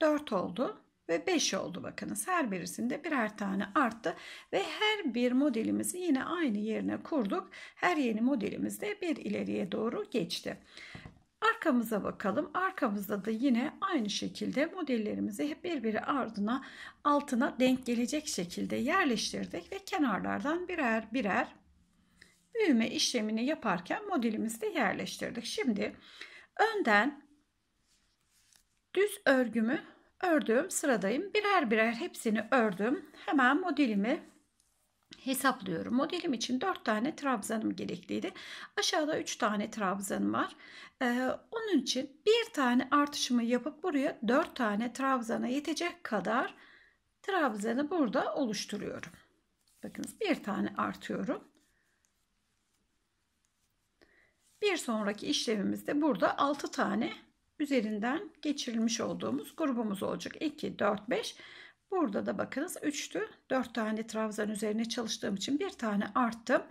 4 oldu ve 5 oldu bakınız. Her birisinde birer tane arttı ve her bir modelimizi yine aynı yerine kurduk. Her yeni modelimizde bir ileriye doğru geçti. Arkamıza bakalım. Arkamızda da yine aynı şekilde modellerimizi hep birbiri ardına altına denk gelecek şekilde yerleştirdik ve kenarlardan birer birer büyüme işlemini yaparken modelimizi de yerleştirdik. Şimdi önden düz örgümü ördüm. sıradayım. Birer birer hepsini ördüm. Hemen modelimi hesaplıyorum. Modelim için 4 tane trabzanım gerekliydi. Aşağıda 3 tane trabzanım var. Ee, onun için bir tane artışımı yapıp buraya 4 tane trabzana yetecek kadar trabzanı burada oluşturuyorum. Bakınız bir tane artıyorum. Bir sonraki işlemimizde burada 6 tane üzerinden geçirilmiş olduğumuz grubumuz olacak. 2, 4, 5. Burada da bakınız 3'tü. 4 tane trabzan üzerine çalıştığım için bir tane arttım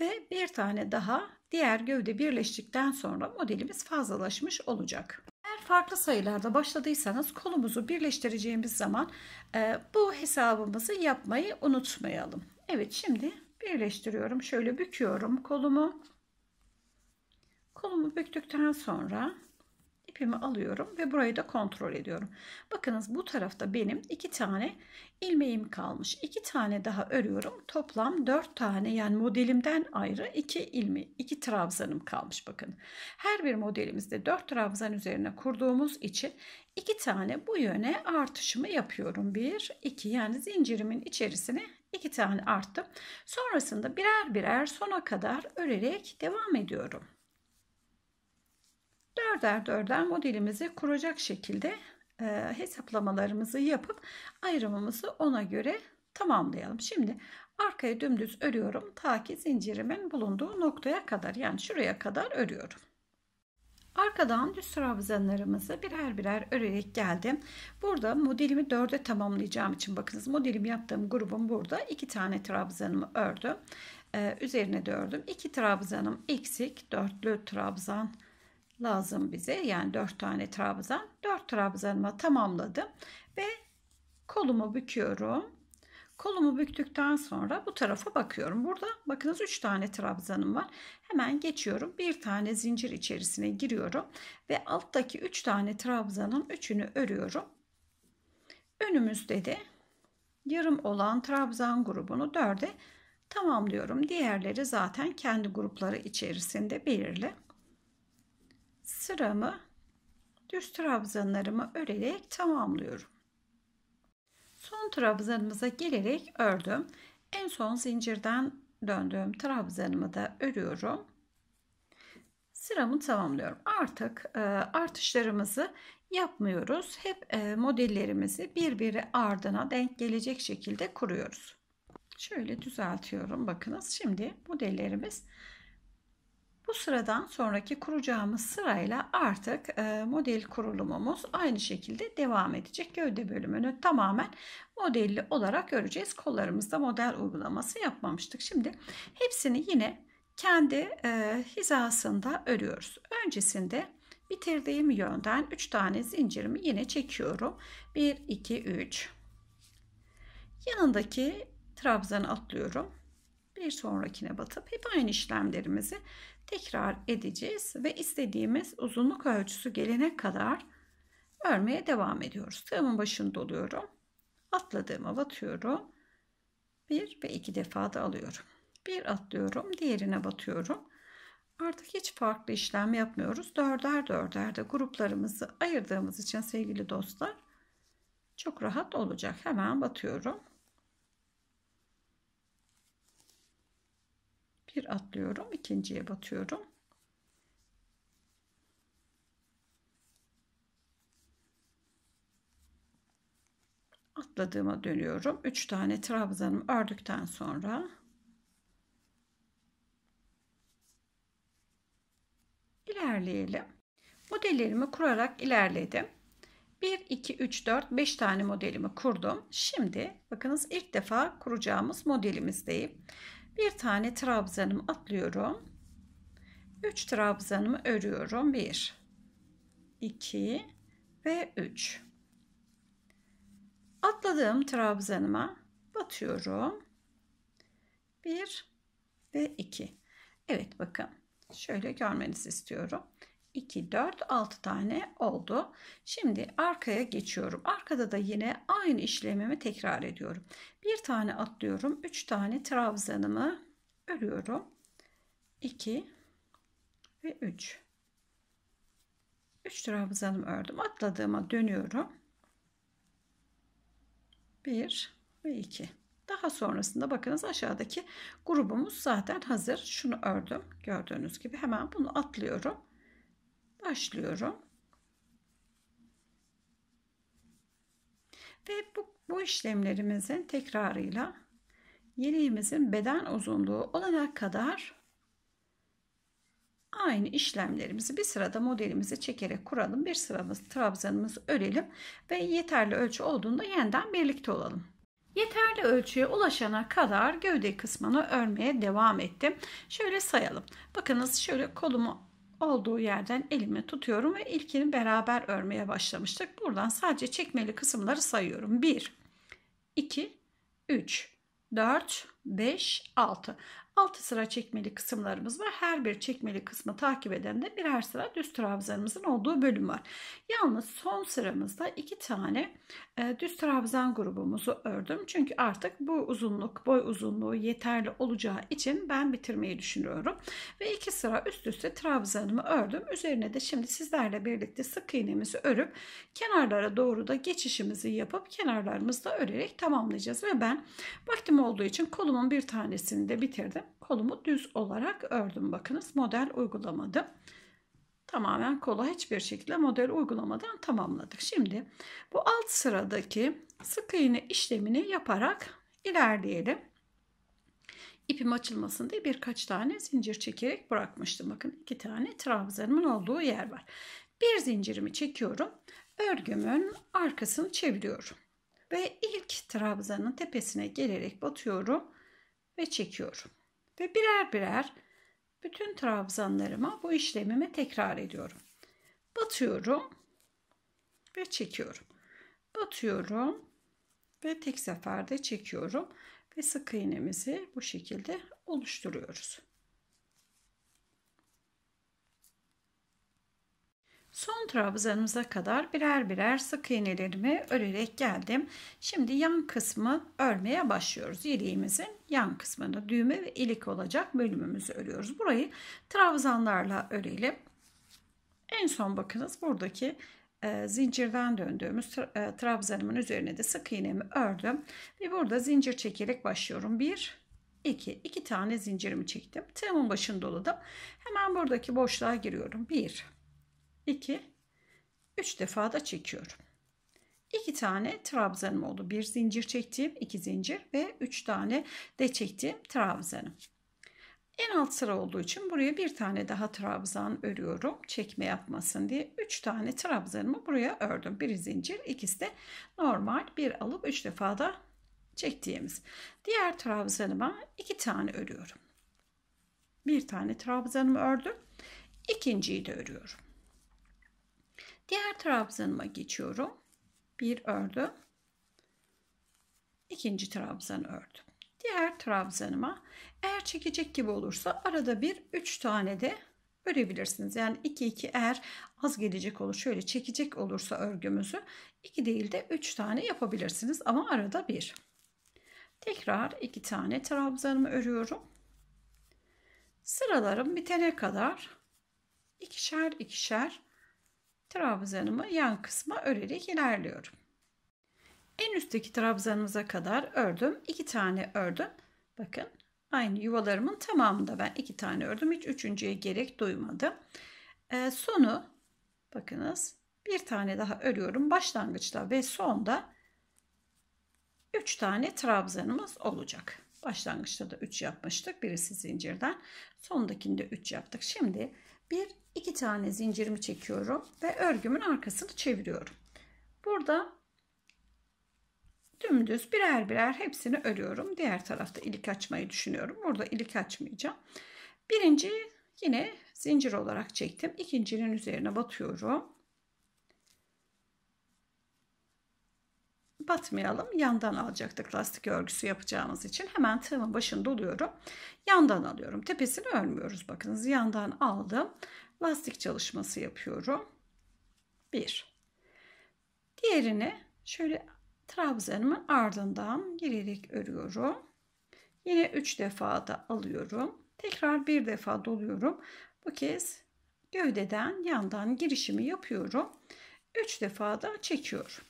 ve bir tane daha diğer gövde birleştikten sonra modelimiz fazlalaşmış olacak. Eğer farklı sayılarda başladıysanız kolumuzu birleştireceğimiz zaman e, bu hesabımızı yapmayı unutmayalım. Evet şimdi birleştiriyorum. Şöyle büküyorum kolumu. Kolumu büktükten sonra ipimi alıyorum ve burayı da kontrol ediyorum. Bakınız bu tarafta benim iki tane ilmeğim kalmış. İki tane daha örüyorum. Toplam dört tane yani modelimden ayrı iki ilmi, iki trabzanım kalmış bakın. Her bir modelimizde dört trabzan üzerine kurduğumuz için iki tane bu yöne artışımı yapıyorum. Bir, iki yani zincirimin içerisine iki tane arttım. Sonrasında birer birer sona kadar örerek devam ediyorum dörder dörder modelimizi kuracak şekilde e, hesaplamalarımızı yapıp ayrımımızı ona göre tamamlayalım. Şimdi arkaya dümdüz örüyorum ta ki zincirimin bulunduğu noktaya kadar yani şuraya kadar örüyorum. Arkadan düz trabzanlarımızı birer birer örerek geldim. Burada modelimi dörde tamamlayacağım için bakınız modelimi yaptığım grubum burada. iki tane trabzanımı ördüm. Ee, üzerine dördüm. İki trabzanım eksik. Dörtlü trabzan lazım bize. Yani 4 tane trabzan. 4 trabzanımı tamamladım ve kolumu büküyorum. Kolumu büktükten sonra bu tarafa bakıyorum. Burada bakınız 3 tane trabzanım var. Hemen geçiyorum. Bir tane zincir içerisine giriyorum. Ve alttaki 3 tane trabzanın 3'ünü örüyorum. Önümüzde de yarım olan trabzan grubunu 4'e tamamlıyorum. Diğerleri zaten kendi grupları içerisinde belirli sıramı düz trabzanlarımı örerek tamamlıyorum. Son trabzanımıza gelerek ördüm. En son zincirden döndüğüm trabzanımı da örüyorum. Sıramı tamamlıyorum. Artık e, artışlarımızı yapmıyoruz. Hep e, modellerimizi birbiri ardına denk gelecek şekilde kuruyoruz. Şöyle düzeltiyorum. Bakınız şimdi modellerimiz bu sıradan sonraki kuracağımız sırayla artık e, model kurulumumuz aynı şekilde devam edecek. Gövde bölümünü tamamen modelli olarak göreceğiz. Kollarımızda model uygulaması yapmamıştık. Şimdi hepsini yine kendi e, hizasında örüyoruz. Öncesinde bitirdiğim yönden 3 tane zincirimi yine çekiyorum. 1, 2, 3. Yanındaki trabzanı atlıyorum. Bir sonrakine batıp hep aynı işlemlerimizi tekrar edeceğiz ve istediğimiz uzunluk ölçüsü gelene kadar örmeye devam ediyoruz. Tığımın başını doluyorum. atladığımı batıyorum. Bir ve iki defa da alıyorum. Bir atlıyorum, diğerine batıyorum. Artık hiç farklı işlem yapmıyoruz. Dörder dörder de gruplarımızı ayırdığımız için sevgili dostlar çok rahat olacak. Hemen batıyorum. bir atlıyorum ikinciye batıyorum atladığıma dönüyorum 3 tane trabzanımı ördükten sonra ilerleyelim modellerimi kurarak ilerledim 1 2 3 4 5 tane modelimi kurdum şimdi bakınız ilk defa kuracağımız modelimizdeyim bir tane trabzanımı atlıyorum. 3 trabzanımı örüyorum. 1 2 ve 3. Atladığım trabzanıma batıyorum. 1 ve 2. Evet bakın şöyle görmenizi istiyorum. 2, 4, 6 tane oldu. Şimdi arkaya geçiyorum. Arkada da yine aynı işlemimi tekrar ediyorum. Bir tane atlıyorum. 3 tane trabzanımı örüyorum. 2 ve 3. 3 trabzanımı ördüm. Atladığıma dönüyorum. 1 ve 2. Daha sonrasında bakınız aşağıdaki grubumuz zaten hazır. Şunu ördüm. Gördüğünüz gibi hemen bunu atlıyorum başlıyorum. Ve bu, bu işlemlerimizin tekrarıyla yeleğimizin beden uzunluğu olana kadar aynı işlemlerimizi bir sırada modelimizi çekerek kuralım. Bir sıramız trabzanımızı örelim ve yeterli ölçü olduğunda yeniden birlikte olalım. Yeterli ölçüye ulaşana kadar gövde kısmını örmeye devam ettim. Şöyle sayalım. Bakınız şöyle kolumu olduğu yerden elime tutuyorum ve ilkini beraber örmeye başlamıştık. Buradan sadece çekmeli kısımları sayıyorum. 1, 2, 3, 4, 5, 6. 6 sıra çekmeli kısımlarımız var. Her bir çekmeli kısmı takip eden de birer sıra düz trabzanımızın olduğu bölüm var. Yalnız son sıramızda 2 tane e, düz trabzan grubumuzu ördüm. Çünkü artık bu uzunluk, boy uzunluğu yeterli olacağı için ben bitirmeyi düşünüyorum. Ve 2 sıra üst üste trabzanımı ördüm. Üzerine de şimdi sizlerle birlikte sık iğnemizi örüp kenarlara doğru da geçişimizi yapıp kenarlarımızı da örerek tamamlayacağız. Ve ben vaktim olduğu için kolumun bir tanesini de bitirdim kolumu düz olarak ördüm. Bakınız model uygulamadım. Tamamen kola hiçbir şekilde model uygulamadan tamamladık. Şimdi bu alt sıradaki sık iğne işlemini yaparak ilerleyelim. İpim açılmasın diye birkaç tane zincir çekerek bırakmıştım. Bakın iki tane trabzanımın olduğu yer var. Bir zincirimi çekiyorum. Örgümün arkasını çeviriyorum. Ve ilk trabzanın tepesine gelerek batıyorum ve çekiyorum. Ve birer birer bütün trabzanlarıma bu işlemimi tekrar ediyorum. Batıyorum ve çekiyorum. Batıyorum ve tek seferde çekiyorum ve sık iğnemizi bu şekilde oluşturuyoruz. Son trabzanımıza kadar birer birer sık iğnelerimi örerek geldim. Şimdi yan kısmı örmeye başlıyoruz. Yeleğimizin yan kısmını düğme ve ilik olacak bölümümüzü örüyoruz. Burayı trabzanlarla örelim. En son bakınız buradaki e, zincirden döndüğümüz e, trabzanımın üzerine de sık iğnemi ördüm. Ve burada zincir çekerek başlıyorum. 1 2 2 tane zincirimi çektim. Tığımın başını doladım. Hemen buradaki boşluğa giriyorum. 1 2, 3 defa da çekiyorum. 2 tane trabzanım oldu. Bir zincir çektim, 2 zincir ve 3 tane de çektim trabzanım. En alt sıra olduğu için buraya bir tane daha trabzan örüyorum. Çekme yapmasın diye 3 tane trabzanımı buraya ördüm. Bir zincir, ikisi de normal bir alıp 3 defa da çektiğimiz. Diğer trabzanıma 2 tane örüyorum. Bir tane trabzanımı ördüm. İkinciyi de örüyorum. Diğer trabzanıma geçiyorum. Bir ördüm. İkinci trabzan ördüm. Diğer trabzanıma eğer çekecek gibi olursa arada bir 3 tane de örebilirsiniz. Yani 2 2 eğer az gelecek olur şöyle çekecek olursa örgümüzü 2 değil de 3 tane yapabilirsiniz ama arada bir. Tekrar 2 tane trabzanımı örüyorum. Sıralarım bitene kadar ikişer ikişer trabzanımı yan kısma örerek ilerliyorum. En üstteki trabzanımıza kadar ördüm. 2 tane ördüm. Bakın aynı yuvalarımın tamamında ben 2 tane ördüm. Hiç üçüncüye gerek duymadım. Ee, sonu bakınız bir tane daha örüyorum. Başlangıçta ve sonda 3 tane trabzanımız olacak. Başlangıçta da 3 yapmıştık. Birisi zincirden. Sondakinde 3 yaptık. Şimdi bir iki tane zincirimi çekiyorum ve örgümün arkasını çeviriyorum. Burada dümdüz birer birer hepsini örüyorum. Diğer tarafta ilik açmayı düşünüyorum. Burada ilik açmayacağım. Birinci yine zincir olarak çektim. İkincinin üzerine batıyorum. batmayalım. Yandan alacaktık lastik örgüsü yapacağımız için. Hemen tığımın başını doluyorum. Yandan alıyorum. Tepesini örmüyoruz. Bakınız yandan aldım. Lastik çalışması yapıyorum. Bir. Diğerini şöyle trabzanımın ardından girerek örüyorum. Yine 3 defa da alıyorum. Tekrar bir defa doluyorum. Bu kez gövdeden yandan girişimi yapıyorum. 3 defa da çekiyorum.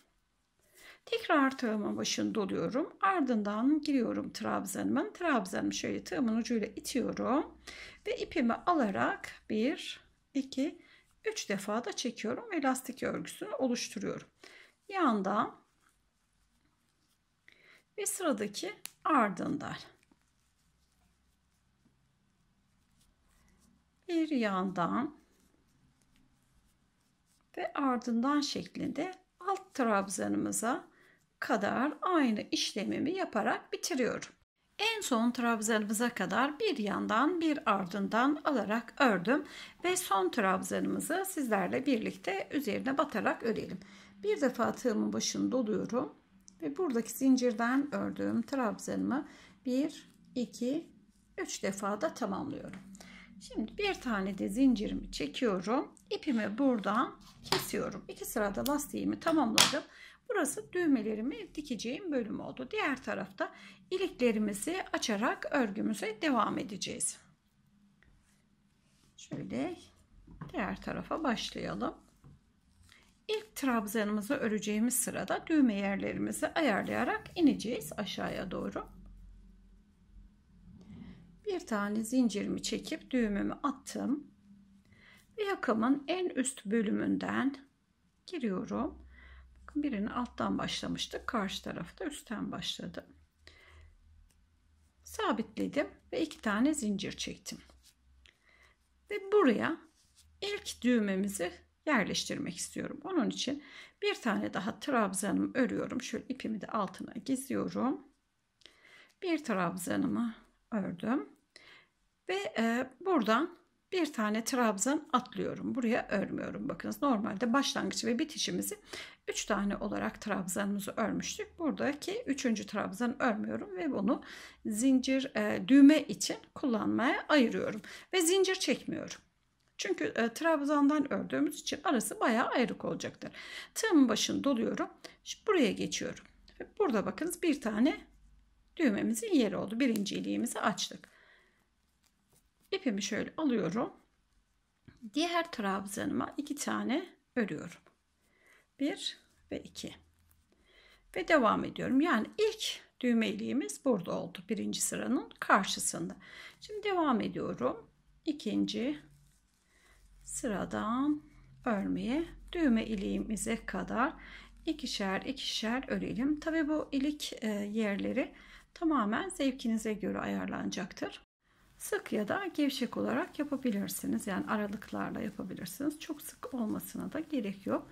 Tekrar tığımın başını doluyorum. Ardından giriyorum trabzanımın. Trabzanımı şöyle tığımın ucuyla itiyorum. Ve ipimi alarak 1, 2, 3 defa da çekiyorum ve lastik örgüsünü oluşturuyorum. Yandan ve sıradaki ardından. Bir yandan ve ardından şeklinde alt trabzanımıza kadar aynı işlemimi yaparak bitiriyorum. En son trabzanımıza kadar bir yandan bir ardından alarak ördüm ve son trabzanımızı sizlerle birlikte üzerine batarak örelim. Bir defa tığımın başını doluyorum ve buradaki zincirden ördüğüm trabzanımı 1 2 3 defa da tamamlıyorum. Şimdi bir tane de zincirimi çekiyorum. İpimi buradan kesiyorum. İki sırada lastiğimi tamamladım. Burası düğmelerimi dikeceğim bölüm oldu. Diğer tarafta iliklerimizi açarak örgümüze devam edeceğiz. Şöyle diğer tarafa başlayalım. İlk trabzanımızı öreceğimiz sırada düğme yerlerimizi ayarlayarak ineceğiz aşağıya doğru. Bir tane zincirimi çekip düğümümü attım. Ve yakamın en üst bölümünden giriyorum. Birini alttan başlamıştık. Karşı tarafta üstten başladı. Sabitledim ve iki tane zincir çektim. Ve buraya ilk düğmemizi yerleştirmek istiyorum. Onun için bir tane daha trabzanımı örüyorum. Şöyle ipimi de altına gizliyorum. Bir trabzanımı ördüm. Ve e, buradan bir tane trabzan atlıyorum. Buraya örmüyorum. Bakınız normalde başlangıç ve bitişimizi 3 tane olarak trabzanımızı örmüştük. Buradaki 3. trabzan örmüyorum ve bunu zincir e, düğme için kullanmaya ayırıyorum. Ve zincir çekmiyorum. Çünkü e, trabzandan ördüğümüz için arası bayağı ayrık olacaktır. Tığımın başını doluyorum. Şimdi buraya geçiyorum. Burada bakınız bir tane düğmemizin yeri oldu. Birinci iliğimizi açtık. İpimi şöyle alıyorum. Diğer trabzanıma iki tane örüyorum. Bir ve iki. Ve devam ediyorum. Yani ilk düğme iliğimiz burada oldu. Birinci sıranın karşısında. Şimdi devam ediyorum. İkinci sıradan örmeye düğme iliğimize kadar ikişer ikişer örelim. Tabi bu ilik e, yerleri tamamen zevkinize göre ayarlanacaktır. Sık ya da gevşek olarak yapabilirsiniz. Yani aralıklarla yapabilirsiniz. Çok sık olmasına da gerek yok.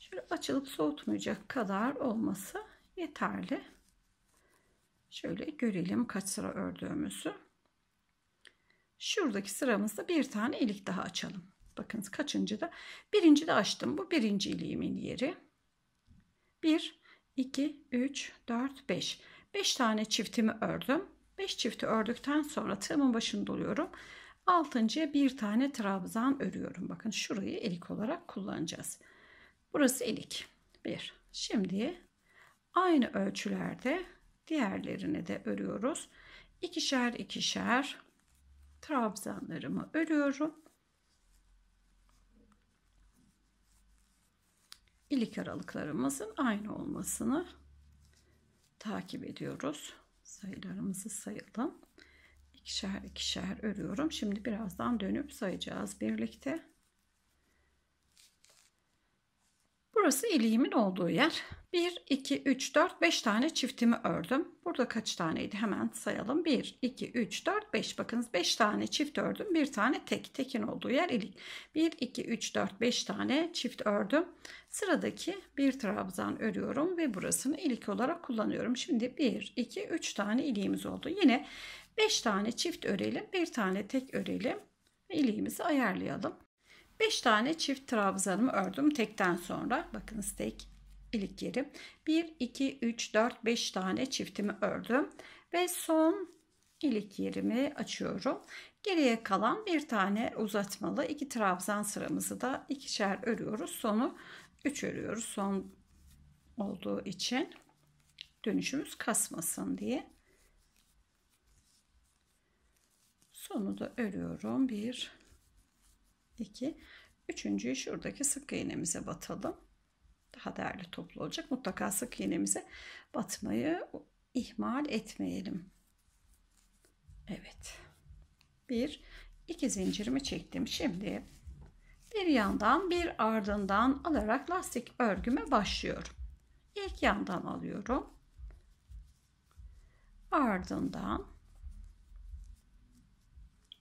Şöyle açılıp soğutmayacak kadar olması yeterli. Şöyle görelim kaç sıra ördüğümüzü. Şuradaki sıramızda bir tane ilik daha açalım. Bakınız kaçıncı da? Birinci de açtım. Bu birinci iliğimin yeri. 1, 2, 3, 4, 5. 5 tane çiftimi ördüm. 5 çifti ördükten sonra tığımın başını doluyorum. 6.ya bir tane trabzan örüyorum. Bakın şurayı elik olarak kullanacağız. Burası elik. 1. Şimdi aynı ölçülerde diğerlerini de örüyoruz. İkişer ikişer trabzanlarımı örüyorum. İlik aralıklarımızın aynı olmasını takip ediyoruz sayılarımızı sayalım İkişer ikişer örüyorum şimdi birazdan dönüp sayacağız birlikte Burası iliğimin olduğu yer. 1, 2, 3, 4, 5 tane çiftimi ördüm. Burada kaç taneydi hemen sayalım. 1, 2, 3, 4, 5. Bakınız 5 tane çift ördüm. Bir tane tek. Tekin olduğu yer ilik. 1, 2, 3, 4, 5 tane çift ördüm. Sıradaki bir trabzan örüyorum ve burasını ilik olarak kullanıyorum. Şimdi 1, 2, 3 tane iliğimiz oldu. Yine 5 tane çift örelim. Bir tane tek örelim. İliğimizi ayarlayalım. 5 tane çift trabzanımı ördüm tekten sonra. Bakınız tek ilik yerim. 1, 2, 3, 4, 5 tane çiftimi ördüm. Ve son ilik yerimi açıyorum. Geriye kalan bir tane uzatmalı iki trabzan sıramızı da ikişer örüyoruz. Sonu 3 örüyoruz. Son olduğu için dönüşümüz kasmasın diye. Sonu da örüyorum. 1 2. Üçüncüyü şuradaki sık iğnemize batalım. Daha değerli toplu olacak. Mutlaka sık iğnemize batmayı ihmal etmeyelim. Evet. 1, 2 zincirimi çektim. Şimdi bir yandan bir ardından alarak lastik örgüme başlıyorum. İlk yandan alıyorum. Ardından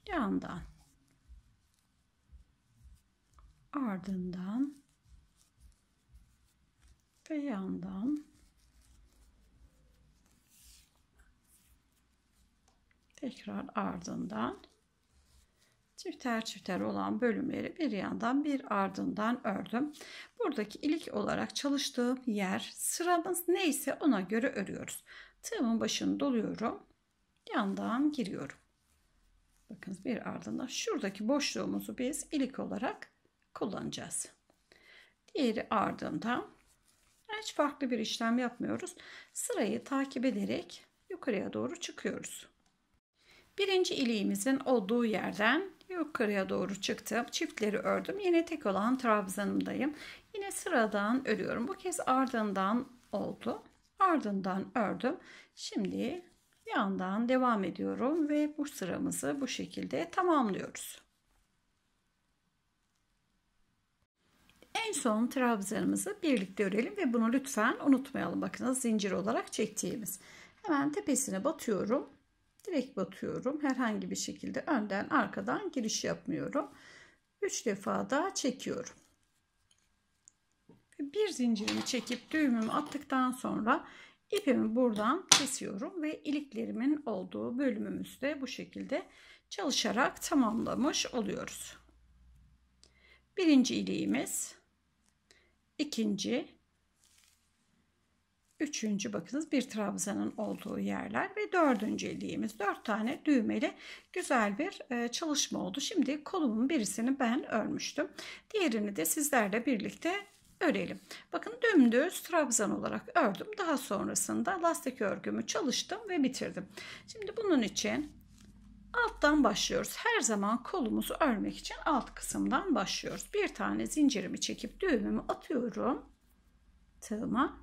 yandan ardından ve yandan tekrar ardından çifter çifter olan bölümleri bir yandan bir ardından ördüm. Buradaki ilik olarak çalıştığım yer sıramız neyse ona göre örüyoruz. Tığımın başını doluyorum. Yandan giriyorum. Bakın bir ardından şuradaki boşluğumuzu biz ilik olarak kullanacağız. Diğeri ardından hiç farklı bir işlem yapmıyoruz. Sırayı takip ederek yukarıya doğru çıkıyoruz. Birinci iliğimizin olduğu yerden yukarıya doğru çıktım. Çiftleri ördüm. Yine tek olan trabzanımdayım. Yine sıradan örüyorum. Bu kez ardından oldu. Ardından ördüm. Şimdi yandan devam ediyorum ve bu sıramızı bu şekilde tamamlıyoruz. En son trabzanımızı birlikte örelim ve bunu lütfen unutmayalım. Bakınız zincir olarak çektiğimiz. Hemen tepesine batıyorum. Direkt batıyorum. Herhangi bir şekilde önden arkadan giriş yapmıyorum. 3 defa daha çekiyorum. Bir zincirimi çekip düğümümü attıktan sonra ipimi buradan kesiyorum ve iliklerimin olduğu bölümümüzde bu şekilde çalışarak tamamlamış oluyoruz. Birinci iliğimiz ikinci, üçüncü bakınız bir trabzanın olduğu yerler ve dördüncü iliğimiz. Dört tane düğmeli güzel bir e, çalışma oldu. Şimdi kolumun birisini ben örmüştüm. Diğerini de sizlerle birlikte örelim. Bakın dümdüz trabzan olarak ördüm. Daha sonrasında lastik örgümü çalıştım ve bitirdim. Şimdi bunun için Alttan başlıyoruz. Her zaman kolumuzu örmek için alt kısımdan başlıyoruz. Bir tane zincirimi çekip düğümümü atıyorum. Tığıma.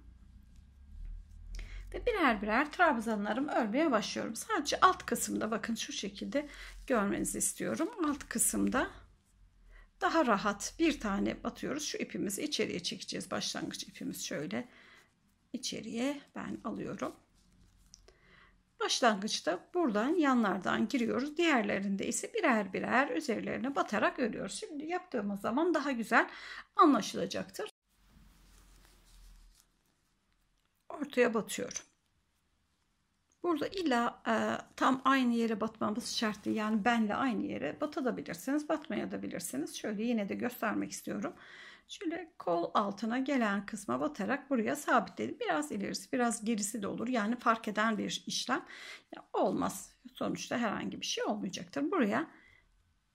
Ve birer birer trabzanlarımı örmeye başlıyorum. Sadece alt kısımda bakın şu şekilde görmenizi istiyorum. Alt kısımda daha rahat bir tane batıyoruz. Şu ipimizi içeriye çekeceğiz. Başlangıç ipimiz şöyle içeriye ben alıyorum. Başlangıçta buradan yanlardan giriyoruz. Diğerlerinde ise birer birer üzerlerine batarak örüyoruz. Şimdi yaptığımız zaman daha güzel anlaşılacaktır. Ortaya batıyorum. Burada illa e, tam aynı yere batmamız şart değil. Yani benle aynı yere batabilirsiniz, batmaya Şöyle yine de göstermek istiyorum. Şöyle kol altına gelen kısma batarak buraya sabitledim. Biraz ilerisi biraz gerisi de olur. Yani fark eden bir işlem olmaz. Sonuçta herhangi bir şey olmayacaktır. Buraya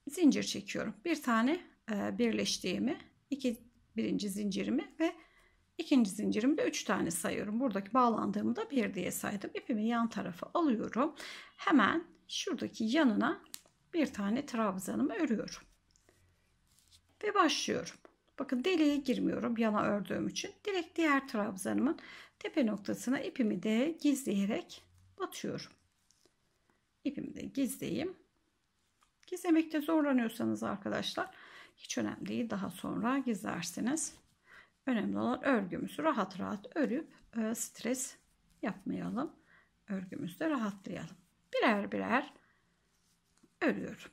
zincir çekiyorum. Bir tane e, birleştiğimi, iki birinci zincirimi ve ikinci zincirimi de üç tane sayıyorum. Buradaki bağlandığımı da bir diye saydım. İpimi yan tarafa alıyorum. Hemen şuradaki yanına bir tane trabzanımı örüyorum. Ve başlıyorum. Bakın deliğe girmiyorum yana ördüğüm için. Direkt diğer trabzanımın tepe noktasına ipimi de gizleyerek batıyorum. İpimi de gizleyeyim. Gizlemekte zorlanıyorsanız arkadaşlar hiç önemli değil. Daha sonra gizlersiniz. Önemli olan örgümüzü rahat rahat örüp e, stres yapmayalım. Örgümüzde rahatlayalım. Birer birer örüyorum.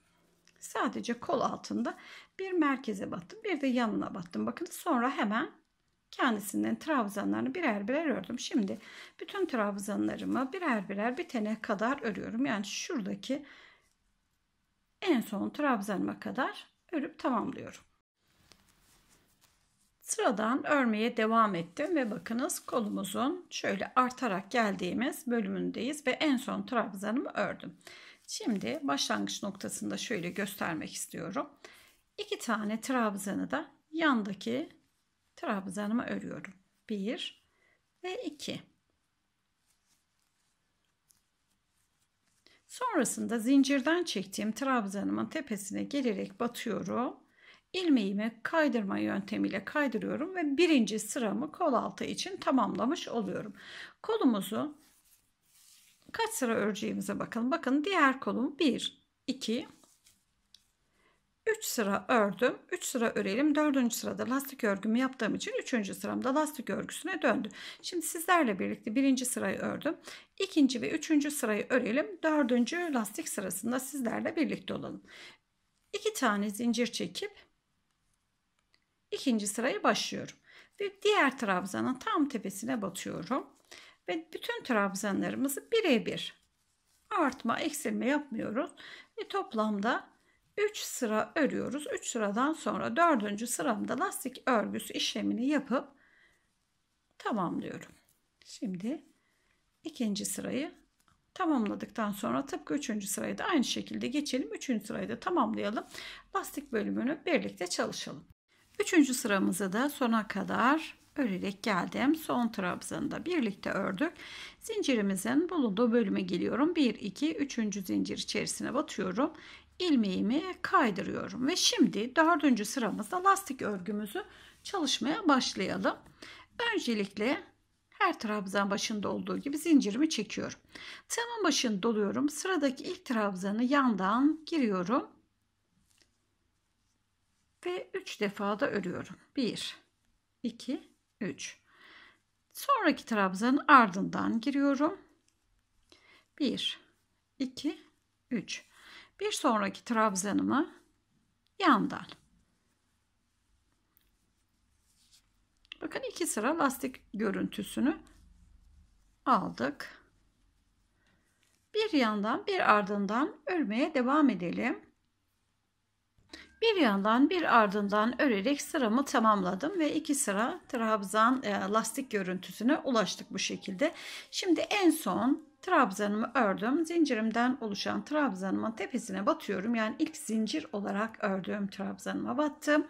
Sadece kol altında bir merkeze battım. Bir de yanına battım. Bakın sonra hemen kendisinden trabzanlarını birer birer ördüm. Şimdi bütün trabzanlarımı birer birer bitene kadar örüyorum. Yani şuradaki en son trabzanıma kadar örüp tamamlıyorum. Sıradan örmeye devam ettim ve bakınız kolumuzun şöyle artarak geldiğimiz bölümündeyiz ve en son trabzanımı ördüm. Şimdi başlangıç noktasında şöyle göstermek istiyorum. İki tane trabzanı da yandaki trabzanıma örüyorum. Bir ve iki. Sonrasında zincirden çektiğim trabzanımın tepesine gelerek batıyorum. İlmeğimi kaydırma yöntemiyle kaydırıyorum ve birinci sıramı kol altı için tamamlamış oluyorum. Kolumuzu kaç sıra öreceğimize bakalım. Bakın diğer kolum 1, 2, 3 sıra ördüm. 3 sıra örelim. 4. sırada lastik örgümü yaptığım için 3. sıramda lastik örgüsüne döndü. Şimdi sizlerle birlikte 1. sırayı ördüm. 2. ve 3. sırayı örelim. 4. lastik sırasında sizlerle birlikte olalım. 2 tane zincir çekip 2. sırayı başlıyorum. Ve diğer trabzanın tam tepesine batıyorum ve bütün trabzanlarımızı birebir artma eksilme yapmıyoruz. Ve toplamda 3 sıra örüyoruz. 3 sıradan sonra dördüncü sıramda lastik örgüsü işlemini yapıp tamamlıyorum. Şimdi ikinci sırayı tamamladıktan sonra tıpkı üçüncü sırayı da aynı şekilde geçelim. Üçüncü sırayı da tamamlayalım. Lastik bölümünü birlikte çalışalım. Üçüncü sıramızı da sona kadar örerek geldim. Son trabzanı da birlikte ördük. Zincirimizin bulunduğu bölüme geliyorum. 1 2 3. zincir içerisine batıyorum. ilmeğimi kaydırıyorum ve şimdi dördüncü sıramızda lastik örgümüzü çalışmaya başlayalım. Öncelikle her trabzan başında olduğu gibi zincirimi çekiyorum. Tığımın başını doluyorum. Sıradaki ilk trabzanı yandan giriyorum. Ve 3 defa da örüyorum. 1 2 3. Sonraki trabzanın ardından giriyorum. 1 2 3. Bir sonraki trabzanımı yandan. Bakın iki sıra lastik görüntüsünü aldık. Bir yandan bir ardından örmeye devam edelim. Bir yandan bir ardından örerek sıramı tamamladım ve iki sıra trabzan e, lastik görüntüsüne ulaştık bu şekilde. Şimdi en son trabzanımı ördüm. Zincirimden oluşan trabzanımın tepesine batıyorum. Yani ilk zincir olarak ördüğüm trabzanıma battım.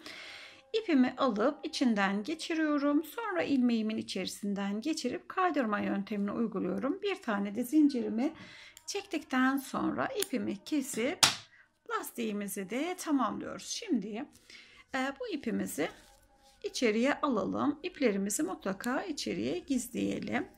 İpimi alıp içinden geçiriyorum. Sonra ilmeğimin içerisinden geçirip kaydırma yöntemini uyguluyorum. Bir tane de zincirimi çektikten sonra ipimi kesip Lastiğimizi de tamamlıyoruz. Şimdi e, bu ipimizi içeriye alalım. İplerimizi mutlaka içeriye gizleyelim.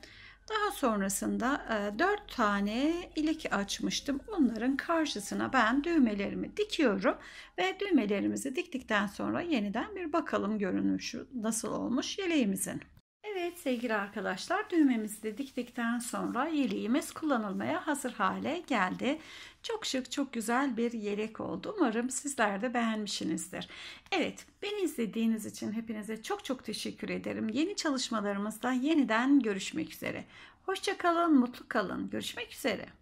Daha sonrasında e, 4 tane ilik açmıştım. Onların karşısına ben düğmelerimi dikiyorum ve düğmelerimizi diktikten sonra yeniden bir bakalım görünüşü nasıl olmuş yeleğimizin. Evet sevgili arkadaşlar düğmemizi de diktikten sonra yeleğimiz kullanılmaya hazır hale geldi. Çok şık çok güzel bir yelek oldu. Umarım sizler de beğenmişsinizdir. Evet beni izlediğiniz için hepinize çok çok teşekkür ederim. Yeni çalışmalarımızda yeniden görüşmek üzere. Hoşçakalın mutlu kalın. Görüşmek üzere.